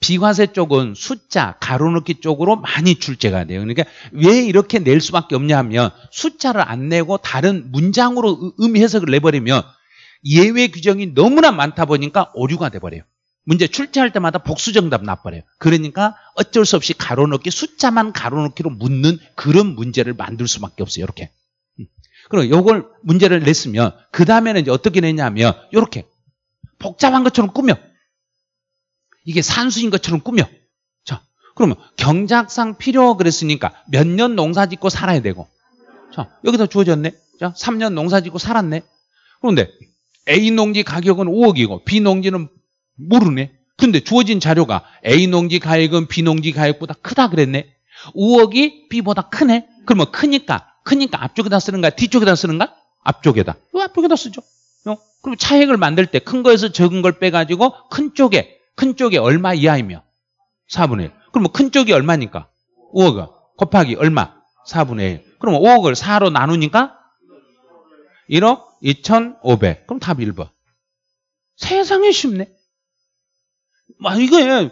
비과세 쪽은 숫자, 가로넣기 쪽으로 많이 출제가 돼요. 그러니까 왜 이렇게 낼 수밖에 없냐 하면 숫자를 안 내고 다른 문장으로 의미 해석을 내버리면 예외 규정이 너무나 많다 보니까 오류가 돼버려요. 문제 출제할 때마다 복수 정답 나버려요. 그러니까 어쩔 수 없이 가로넣기 숫자만 가로넣기로 묻는 그런 문제를 만들 수밖에 없어요. 이렇게. 음. 그럼 요걸 문제를 냈으면 그 다음에는 어떻게 내냐면 이렇게 복잡한 것처럼 꾸며. 이게 산수인 것처럼 꾸며. 자, 그러면 경작상 필요 그랬으니까 몇 년 농사 짓고 살아야 되고. 자, 여기다 주어졌네. 자, 3년 농사 짓고 살았네. 그런데 A 농지 가격은 5억이고 B 농지는 모르네. 근데 주어진 자료가 A 농지 가액은 B 농지 가액보다 크다 그랬네. 5억이 B보다 크네. 그러면 크니까 크니까 앞쪽에다 쓰는가 뒤쪽에다 쓰는가? 앞쪽에다. 앞쪽에다 쓰죠? 어? 그럼 차액을 만들 때 큰 거에서 적은 걸 빼가지고 큰 쪽에 큰쪽에 얼마 이하이며 4분의 1. 그러면 뭐 큰 쪽이 얼마니까 5억 곱하기 얼마 4분의 1. 그러면 5억을 뭐 4로 나누니까 1억 2,500. 그럼 답 1번. 세상에 쉽네. 막 아, 이게 야,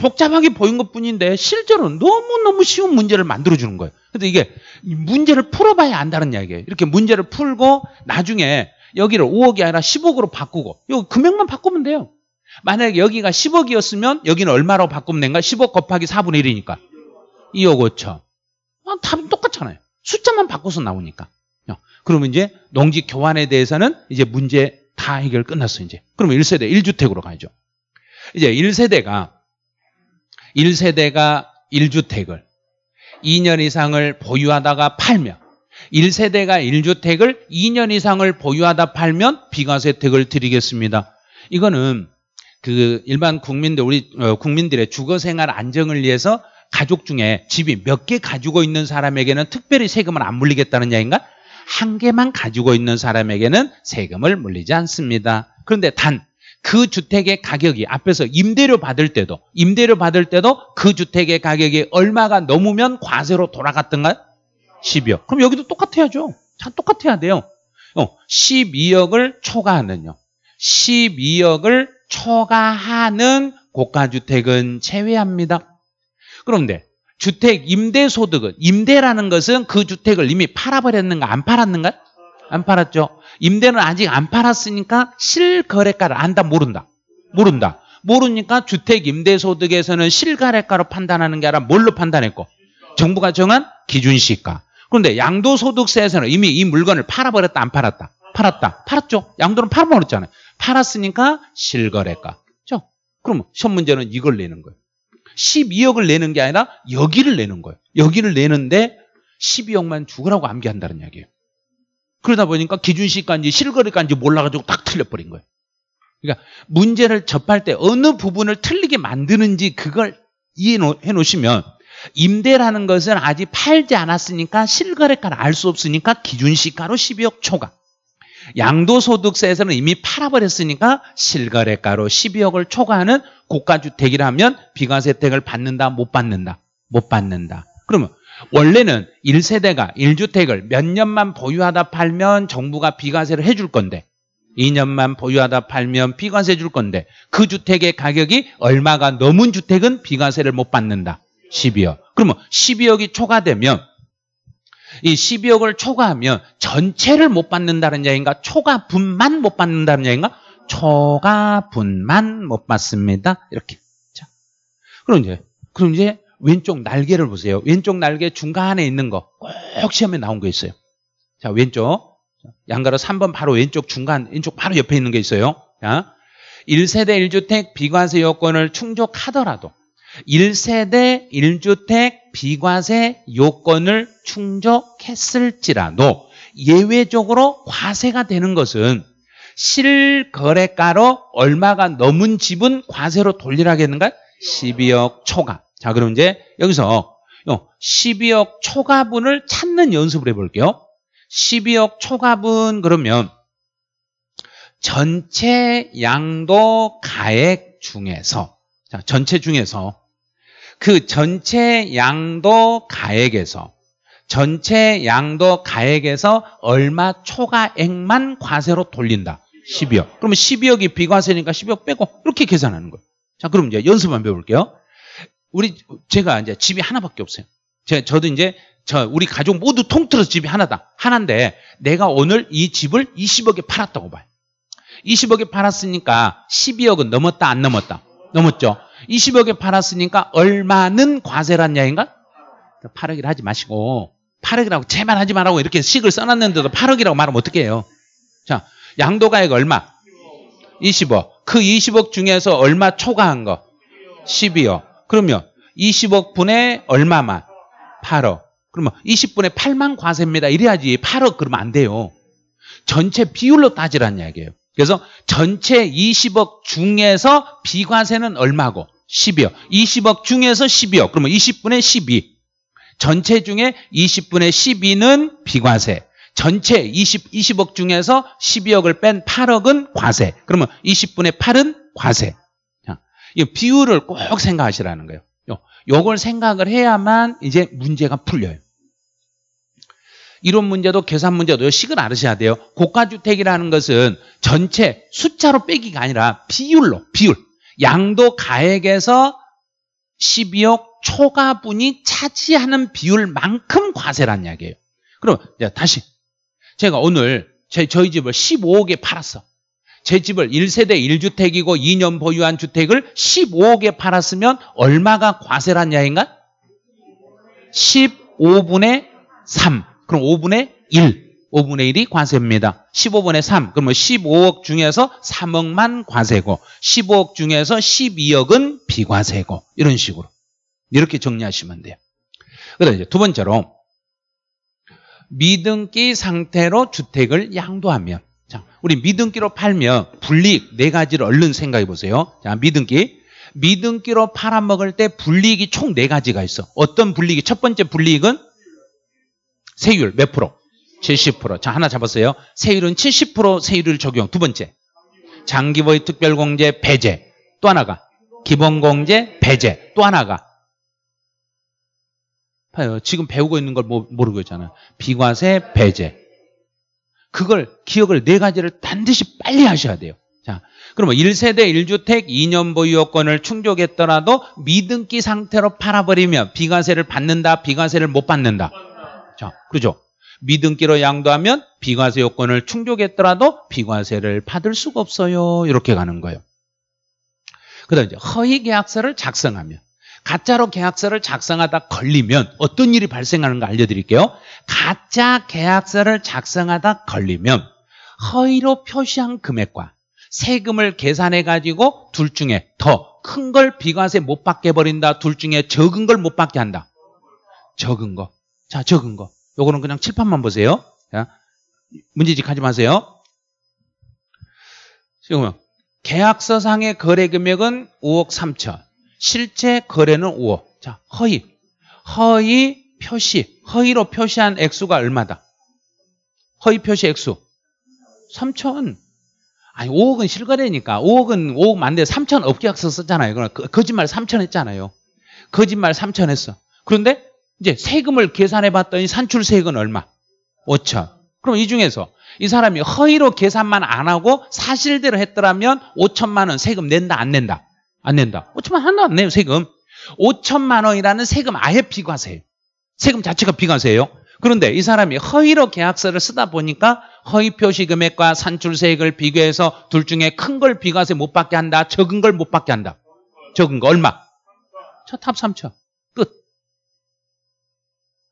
복잡하게 보인 것뿐인데 실제로 너무너무 쉬운 문제를 만들어주는 거예요. 근데 이게 문제를 풀어봐야 안다는 이야기예요. 이렇게 문제를 풀고 나중에 여기를 5억이 아니라 10억으로 바꾸고 요 금액만 바꾸면 돼요. 만약 에 여기가 10억이었으면 여기는 얼마로 바꾸면 된가? 10억 곱하기 4분의 1이니까. 2억 5천. 아, 답이 똑같잖아요. 숫자만 바꿔서 나오니까. 그러면 이제 농지 교환에 대해서는 이제 문제 다 해결 끝났어, 이제. 그러면 1세대, 1주택으로 가야죠. 이제 1세대가, 1세대가 1주택을 2년 이상을 보유하다가 팔면 1세대가 1주택을 2년 이상을 보유하다 팔면 비과세 혜택을 드리겠습니다. 이거는 그 일반 국민들 우리 어, 국민들의 주거 생활 안정을 위해서 가족 중에 집이 몇 개 가지고 있는 사람에게는 특별히 세금을 안 물리겠다는 얘기인가? 한 개만 가지고 있는 사람에게는 세금을 물리지 않습니다. 그런데 단 그 주택의 가격이 앞에서 임대료 받을 때도 임대료 받을 때도 그 주택의 가격이 얼마가 넘으면 과세로 돌아갔던가 10억. 그럼 여기도 똑같아야죠. 다 똑같아야 돼요. 12억을 어, 초과하는요. 12억을 초과하는 고가주택은 제외합니다. 그런데 주택 임대소득은 임대라는 것은 그 주택을 이미 팔아버렸는가 안 팔았는가? 안 팔았죠. 임대는 아직 안 팔았으니까 실거래가를 안다 모른다. 모른다. 모르니까 주택 임대소득에서는 실거래가로 판단하는 게 아니라 뭘로 판단했고 정부가 정한 기준시가. 그런데 양도소득세에서는 이미 이 물건을 팔아버렸다 안 팔았다. 팔았다. 팔았죠. 양도는 팔아버렸잖아요. 팔았으니까 실거래가. 그죠? 그럼 첫 문제는 이걸 내는 거예요. 12억을 내는 게 아니라 여기를 내는 거예요. 여기를 내는데 12억만 죽으라고 암기한다는 이야기예요. 그러다 보니까 기준시가인지 실거래가인지 몰라가지고 딱 틀려버린 거예요. 그러니까 문제를 접할 때 어느 부분을 틀리게 만드는지 그걸 이해해 놓으시면 임대라는 것은 아직 팔지 않았으니까 실거래가를 알 수 없으니까 기준시가로 12억 초과. 양도소득세에서는 이미 팔아버렸으니까 실거래가로 12억을 초과하는 고가주택이라 면 비과세 혜택을 받는다 못 받는다 못 받는다 그러면 원래는 1세대가 1주택을 몇 년만 보유하다 팔면 정부가 비과세를 해줄 건데 2년만 보유하다 팔면 비과세 줄 건데 그 주택의 가격이 얼마가 넘은 주택은 비과세를 못 받는다 12억 그러면 12억이 초과되면 이 12억을 초과하면 전체를 못 받는다는 얘기인가? 초과분만 못 받는다는 얘기인가? 초과분만 못 받습니다. 이렇게. 자. 그럼 이제, 그럼 이제 왼쪽 날개를 보세요. 왼쪽 날개 중간에 있는 거. 꼭 시험에 나온 거 있어요. 자, 왼쪽. 양가로 3번 바로 왼쪽 중간, 왼쪽 바로 옆에 있는 게 있어요. 자. 1세대 1주택 비과세 요건을 충족하더라도 1세대 1주택 비과세 요건을 충족했을지라도 예외적으로 과세가 되는 것은 실거래가로 얼마가 넘은 집은 과세로 돌리라겠는가? 12억 초과. 자, 그럼 이제 여기서 12억 초과분을 찾는 연습을 해볼게요. 12억 초과분 그러면 전체 양도 가액 중에서 자, 전체 중에서 그 전체 양도 가액에서 전체 양도 가액에서 얼마 초과액만 과세로 돌린다. 12억. 그러면 12억이 비과세니까 1 2억 빼고 이렇게 계산하는 거예요. 자, 그럼 이제 연습 한번 배볼게요 우리 제가 이제 집이 하나밖에 없어요. 제 저도 이제 저 우리 가족 모두 통틀어 집이 하나다. 하나인데 내가 오늘 이 집을 20억에 팔았다고 봐요. 20억에 팔았으니까 12억은 넘었다 안 넘었다. 넘었죠. 20억에 팔았으니까 얼마는 과세란 이 야인가? 기 그 8억이라 하지 마시고 8억이라고 제만 하지 말라고 이렇게 식을 써놨는데도 8억이라고 말하면 어떡 해요? 자, 양도가액 얼마? 20억. 그 20억 중에서 얼마 초과한 거? 12억. 그러면 20억 분의 얼마만? 8억. 그러면 20분의 8만 과세입니다. 이래야지 8억 그러면 안 돼요. 전체 비율로 따지라 이야기예요. 그래서 전체 20억 중에서 비과세는 얼마고? 1 0억 20억 중에서 1 0억 그러면 20분의 12. 전체 중에 20분의 12는 비과세. 전체 20, 20억 중에서 12억을 뺀 8억은 과세. 그러면 20분의 8은 과세. 이 비율을 꼭 생각하시라는 거예요. 요걸 생각을 해야만 이제 문제가 풀려요. 이론 문제도 계산 문제도 식을 알으셔야 돼요. 고가주택이라는 것은 전체 숫자로 빼기가 아니라 비율로, 비율. 양도 가액에서 12억 초과분이 차지하는 비율만큼 과세란 이야기예요. 그럼 다시 제가 오늘 제, 저희 집을 15억에 팔았어. 제 집을 1세대 1주택이고 2년 보유한 주택을 15억에 팔았으면 얼마가 과세란 이 야인가? 기 15분의 3. 그럼 5분의 1. 5분의 1이 과세입니다. 15분의 3. 그러면 15억 중에서 3억만 과세고 15억 중에서 12억은 비과세고 이런 식으로 이렇게 정리하시면 돼요. 그다음 이제 두 번째로 미등기 상태로 주택을 양도하면 자, 우리 미등기로 팔면 불리익네 가지를 얼른 생각해 보세요. 자, 미등기 미등기로 팔아먹을 때불리익이총 네 가지가 있어. 어떤 불리익이첫 번째 불리익은 세율 몇 프로? 70%. 자, 하나 잡았어요. 세율은 70% 세율을 적용. 두 번째. 장기보유 특별공제 배제. 또 하나가 기본공제 배제. 또 하나가 봐요. 지금 배우고 있는 걸 모르고 있잖아요. 비과세 배제. 그걸 기억을 네 가지를 반드시 빨리 하셔야 돼요. 자, 그러면 1세대 1주택 2년 보유여건을 충족했더라도 미등기 상태로 팔아버리면 비과세를 받는다, 비과세를 못 받는다. 자, 그렇죠? 미등기로 양도하면 비과세 요건을 충족했더라도 비과세를 받을 수가 없어요. 이렇게 가는 거예요. 그다음 이제 허위 계약서를 작성하면 가짜로 계약서를 작성하다 걸리면 어떤 일이 발생하는가 알려드릴게요. 가짜 계약서를 작성하다 걸리면 허위로 표시한 금액과 세금을 계산해 가지고 둘 중에 더 큰 걸 비과세 못 받게 버린다. 둘 중에 적은 걸 못 받게 한다. 적은 거. 자, 적은 거. 요거는 그냥 칠판만 보세요. 자, 문제집 하지 마세요. 지금 계약서상의 거래 금액은 5억 3천. 실제 거래는 5억. 자, 허위. 허위 표시. 허위로 표시한 액수가 얼마다? 허위 표시 액수. 3천. 아니, 5억은 실거래니까. 5억은 5억 만데 3천 업계약서 썼잖아요. 거짓말 3천 했잖아요. 거짓말 3천 했어. 그런데 이제 세금을 계산해 봤더니 산출세액은 얼마? 5천. 그럼 이 중에서 이 사람이 허위로 계산만 안 하고 사실대로 했더라면 5천만 원 세금 낸다 안 낸다? 안 낸다. 5천만 원 하나 안 내요 세금. 5천만 원이라는 세금 아예 비과세예요. 세금 자체가 비과세예요. 그런데 이 사람이 허위로 계약서를 쓰다 보니까 허위 표시 금액과 산출세액을 비교해서 둘 중에 큰 걸 비과세 못 받게 한다. 적은 걸 못 받게 한다. 적은 거 얼마? 첫합 3천.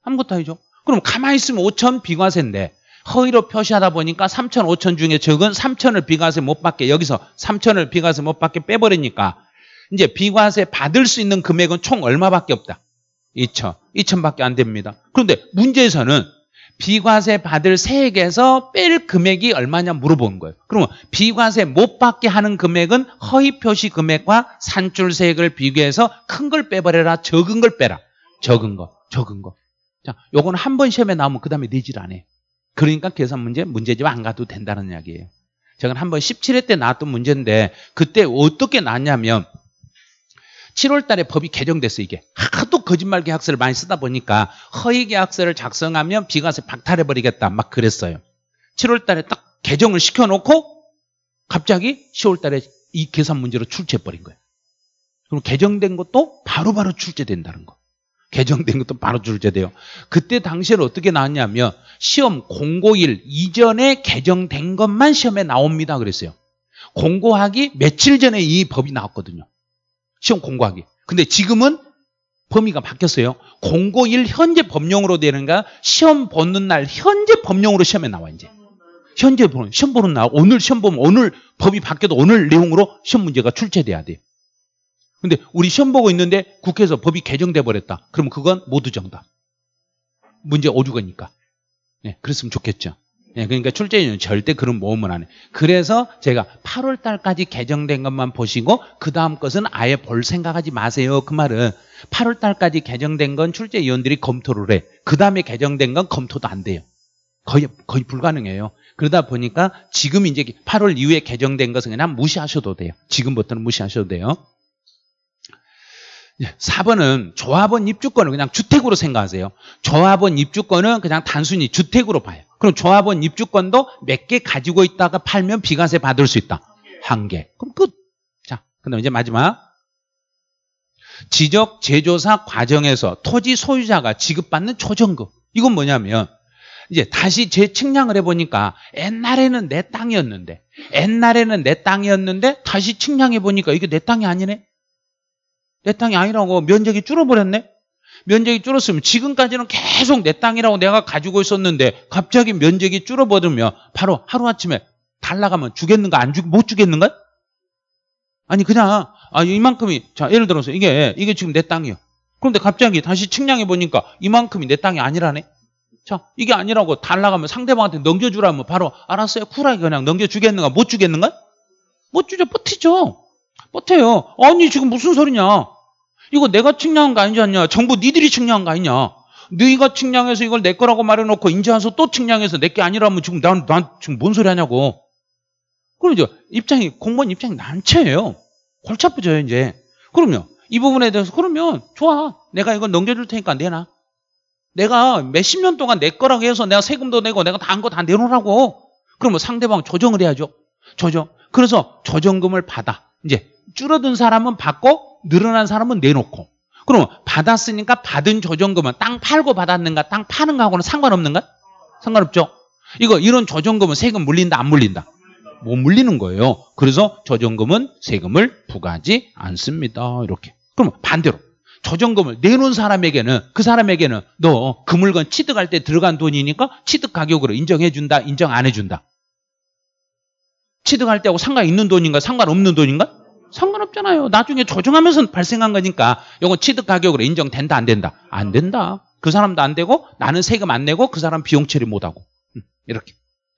아무것도 아니죠. 그럼 가만히 있으면 5천 비과세인데 허위로 표시하다 보니까 3천, 5천 중에 적은 3천을 비과세 못 받게 여기서 3천을 비과세 못 받게 빼버리니까 이제 비과세 받을 수 있는 금액은 총 얼마밖에 없다. 2천, 2천밖에 안 됩니다. 그런데 문제에서는 비과세 받을 세액에서 뺄 금액이 얼마냐 물어보는 거예요. 그러면 비과세 못 받게 하는 금액은 허위 표시 금액과 산출 세액을 비교해서 큰 걸 빼버려라, 적은 걸 빼라. 적은 거, 적은 거. 자, 요건 한번 시험에 나오면 그 다음에 내질 안 해. 그러니까 계산 문제, 문제집 안 가도 된다는 이야기예요. 제가 한 번 17회 때 나왔던 문제인데 그때 어떻게 나왔냐면 7월 달에 법이 개정됐어 이게. 하도 거짓말 계약서를 많이 쓰다 보니까 허위 계약서를 작성하면 비과세 박탈해버리겠다. 막 그랬어요. 7월 달에 딱 개정을 시켜놓고 갑자기 10월 달에 이 계산 문제로 출제해버린 거예요. 그럼 개정된 것도 바로바로 바로 출제된다는 거. 개정된 것도 바로 줄제돼요 그때 당시에는 어떻게 나왔냐면 시험 공고일 이전에 개정된 것만 시험에 나옵니다. 그랬어요. 공고하기 며칠 전에 이 법이 나왔거든요. 시험 공고하기. 근데 지금은 범위가 바뀌었어요. 공고일 현재 법령으로 되는가 시험 보는 날 현재 법령으로 시험에 나와 이제. 현재 보는 시험 보는 날 오늘 시험 보면 오늘 법이 바뀌어도 오늘 내용으로 시험 문제가 출제돼야 돼요. 근데 우리 시험 보고 있는데 국회에서 법이 개정돼 버렸다. 그럼 그건 모두 정답. 문제 오류가니까. 네, 예, 그랬으면 좋겠죠. 네, 그러니까 출제위원은 절대 그런 모험을안 해. 그래서 제가 8월 달까지 개정된 것만 보시고 그 다음 것은 아예 볼 생각하지 마세요. 그 말은 8월 달까지 개정된 건 출제위원들이 검토를 해. 그 다음에 개정된 건 검토도 안 돼요. 거의 거의 불가능해요. 그러다 보니까 지금 이제 8월 이후에 개정된 것은 그냥 무시하셔도 돼요. 지금부터는 무시하셔도 돼요. 4번은 예, 조합원 입주권을 그냥 주택으로 생각하세요. 조합원 입주권은 그냥 단순히 주택으로 봐요. 그럼 조합원 입주권도 몇 개 가지고 있다가 팔면 비과세 받을 수 있다. 한 개. 그럼 끝. 자, 그럼 이제 마지막. 지적 제조사 과정에서 토지 소유자가 지급받는 초정금 이건 뭐냐면 이제 다시 재측량을 해보니까 옛날에는 내 땅이었는데 옛날에는 내 땅이었는데 다시 측량해보니까 이게 내 땅이 아니네. 내 땅이 아니라고 면적이 줄어버렸네? 면적이 줄었으면 지금까지는 계속 내 땅이라고 내가 가지고 있었는데 갑자기 면적이 줄어버리면 바로 하루아침에 달라가면 죽겠는가 안 죽, 못 죽겠는가? 아니 그냥 아 이만큼이 자 예를 들어서 이게 이게 지금 내 땅이요. 그런데 갑자기 다시 측량해 보니까 이만큼이 내 땅이 아니라네. 자 이게 아니라고 달라가면 상대방한테 넘겨주라면 바로 알았어요 쿨하게 그냥 넘겨주겠는가 못 주겠는가? 못 주죠 버티죠 버텨요. 아니 지금 무슨 소리냐? 이거 내가 측량한 거 아니지 않냐? 정부 니들이 측량한 거 아니냐? 너희가 측량해서 이걸 내 거라고 말해놓고 인제와서 또 측량해서 내 게 아니라면 지금 난, 난 지금 뭔 소리 하냐고. 그러죠. 입장이, 공무원 입장이 난처해요. 골치 아프죠, 이제. 그럼요. 이 부분에 대해서 그러면 좋아. 내가 이걸 넘겨줄 테니까 내놔. 내가 몇 십 년 동안 내 거라고 해서 내가 세금도 내고 내가 다 한 거 다 내놓으라고. 그러면 뭐 상대방 조정을 해야죠. 조정. 그래서 조정금을 받아. 이제 줄어든 사람은 받고 늘어난 사람은 내놓고. 그럼 받았으니까 받은 조정금은 땅 팔고 받았는가 땅 파는 거하고는 상관없는가? 상관없죠. 이거 이런 조정금은 세금 물린다 안 물린다? 못 물리는 거예요. 그래서 조정금은 세금을 부과하지 않습니다. 이렇게. 그럼 반대로 조정금을 내놓은 사람에게는 그 사람에게는 너 그 물건 취득할 때 들어간 돈이니까 취득 가격으로 인정해 준다, 인정 안 해 준다. 취득할 때하고 상관 있는 돈인가 상관없는 돈인가? 상관없잖아요. 나중에 조정하면서 발생한 거니까 이건 취득 가격으로 인정된다 안 된다? 안 된다. 그 사람도 안 되고 나는 세금 안 내고 그 사람 비용 처리 못 하고 음, 이렇게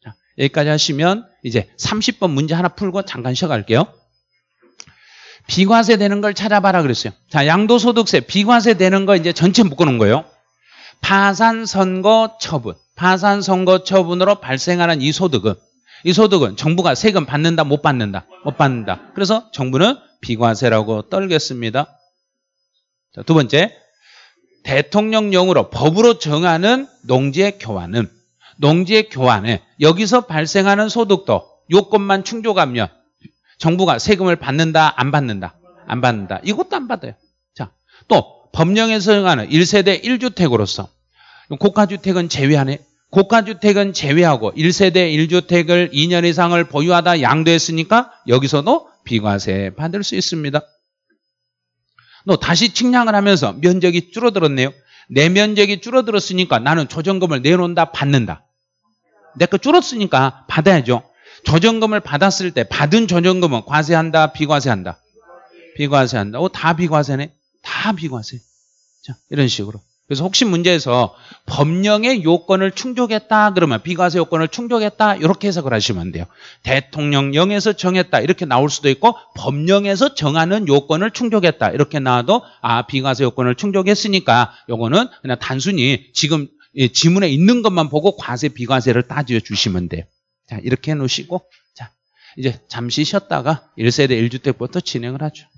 자, 여기까지 하시면 이제 30번 문제 하나 풀고 잠깐 쉬어갈게요. 비과세 되는 걸 찾아봐라 그랬어요. 자, 양도소득세 비과세 되는 거 이제 전체 묶어놓은 거예요. 파산 선거 처분, 파산 선거 처분으로 발생하는 이 소득은 이 소득은 정부가 세금 받는다 못 받는다 못 받는다. 그래서 정부는 비과세라고 떨겠습니다. 자, 두 번째 대통령령으로 법으로 정하는 농지의 교환은 농지의 교환에 여기서 발생하는 소득도 요건만 충족하면 정부가 세금을 받는다 안 받는다 안 받는다 이것도 안 받아요. 자또 법령에서 정하는 1세대 1주택으로서 고가주택은 제외하네 고가주택은 제외하고 1세대 1주택을 2년 이상을 보유하다 양도했으니까 여기서도 비과세 받을 수 있습니다. 또 다시 측량을 하면서 면적이 줄어들었네요. 내 면적이 줄어들었으니까 나는 조정금을 내놓는다 받는다. 내 거 줄었으니까 받아야죠. 조정금을 받았을 때 받은 조정금은 과세한다 비과세한다? 비과세한다. 어, 다 비과세네. 다 비과세. 자, 이런 식으로. 그래서 혹시 문제에서 법령의 요건을 충족했다 그러면 비과세 요건을 충족했다 이렇게 해석을 하시면 돼요. 대통령령에서 정했다 이렇게 나올 수도 있고 법령에서 정하는 요건을 충족했다 이렇게 나와도 아 비과세 요건을 충족했으니까 요거는 그냥 단순히 지금 지문에 있는 것만 보고 과세 비과세를 따져 주시면 돼요. 자 이렇게 해놓으시고 자 이제 잠시 쉬었다가 1세대 1주택부터 진행을 하죠.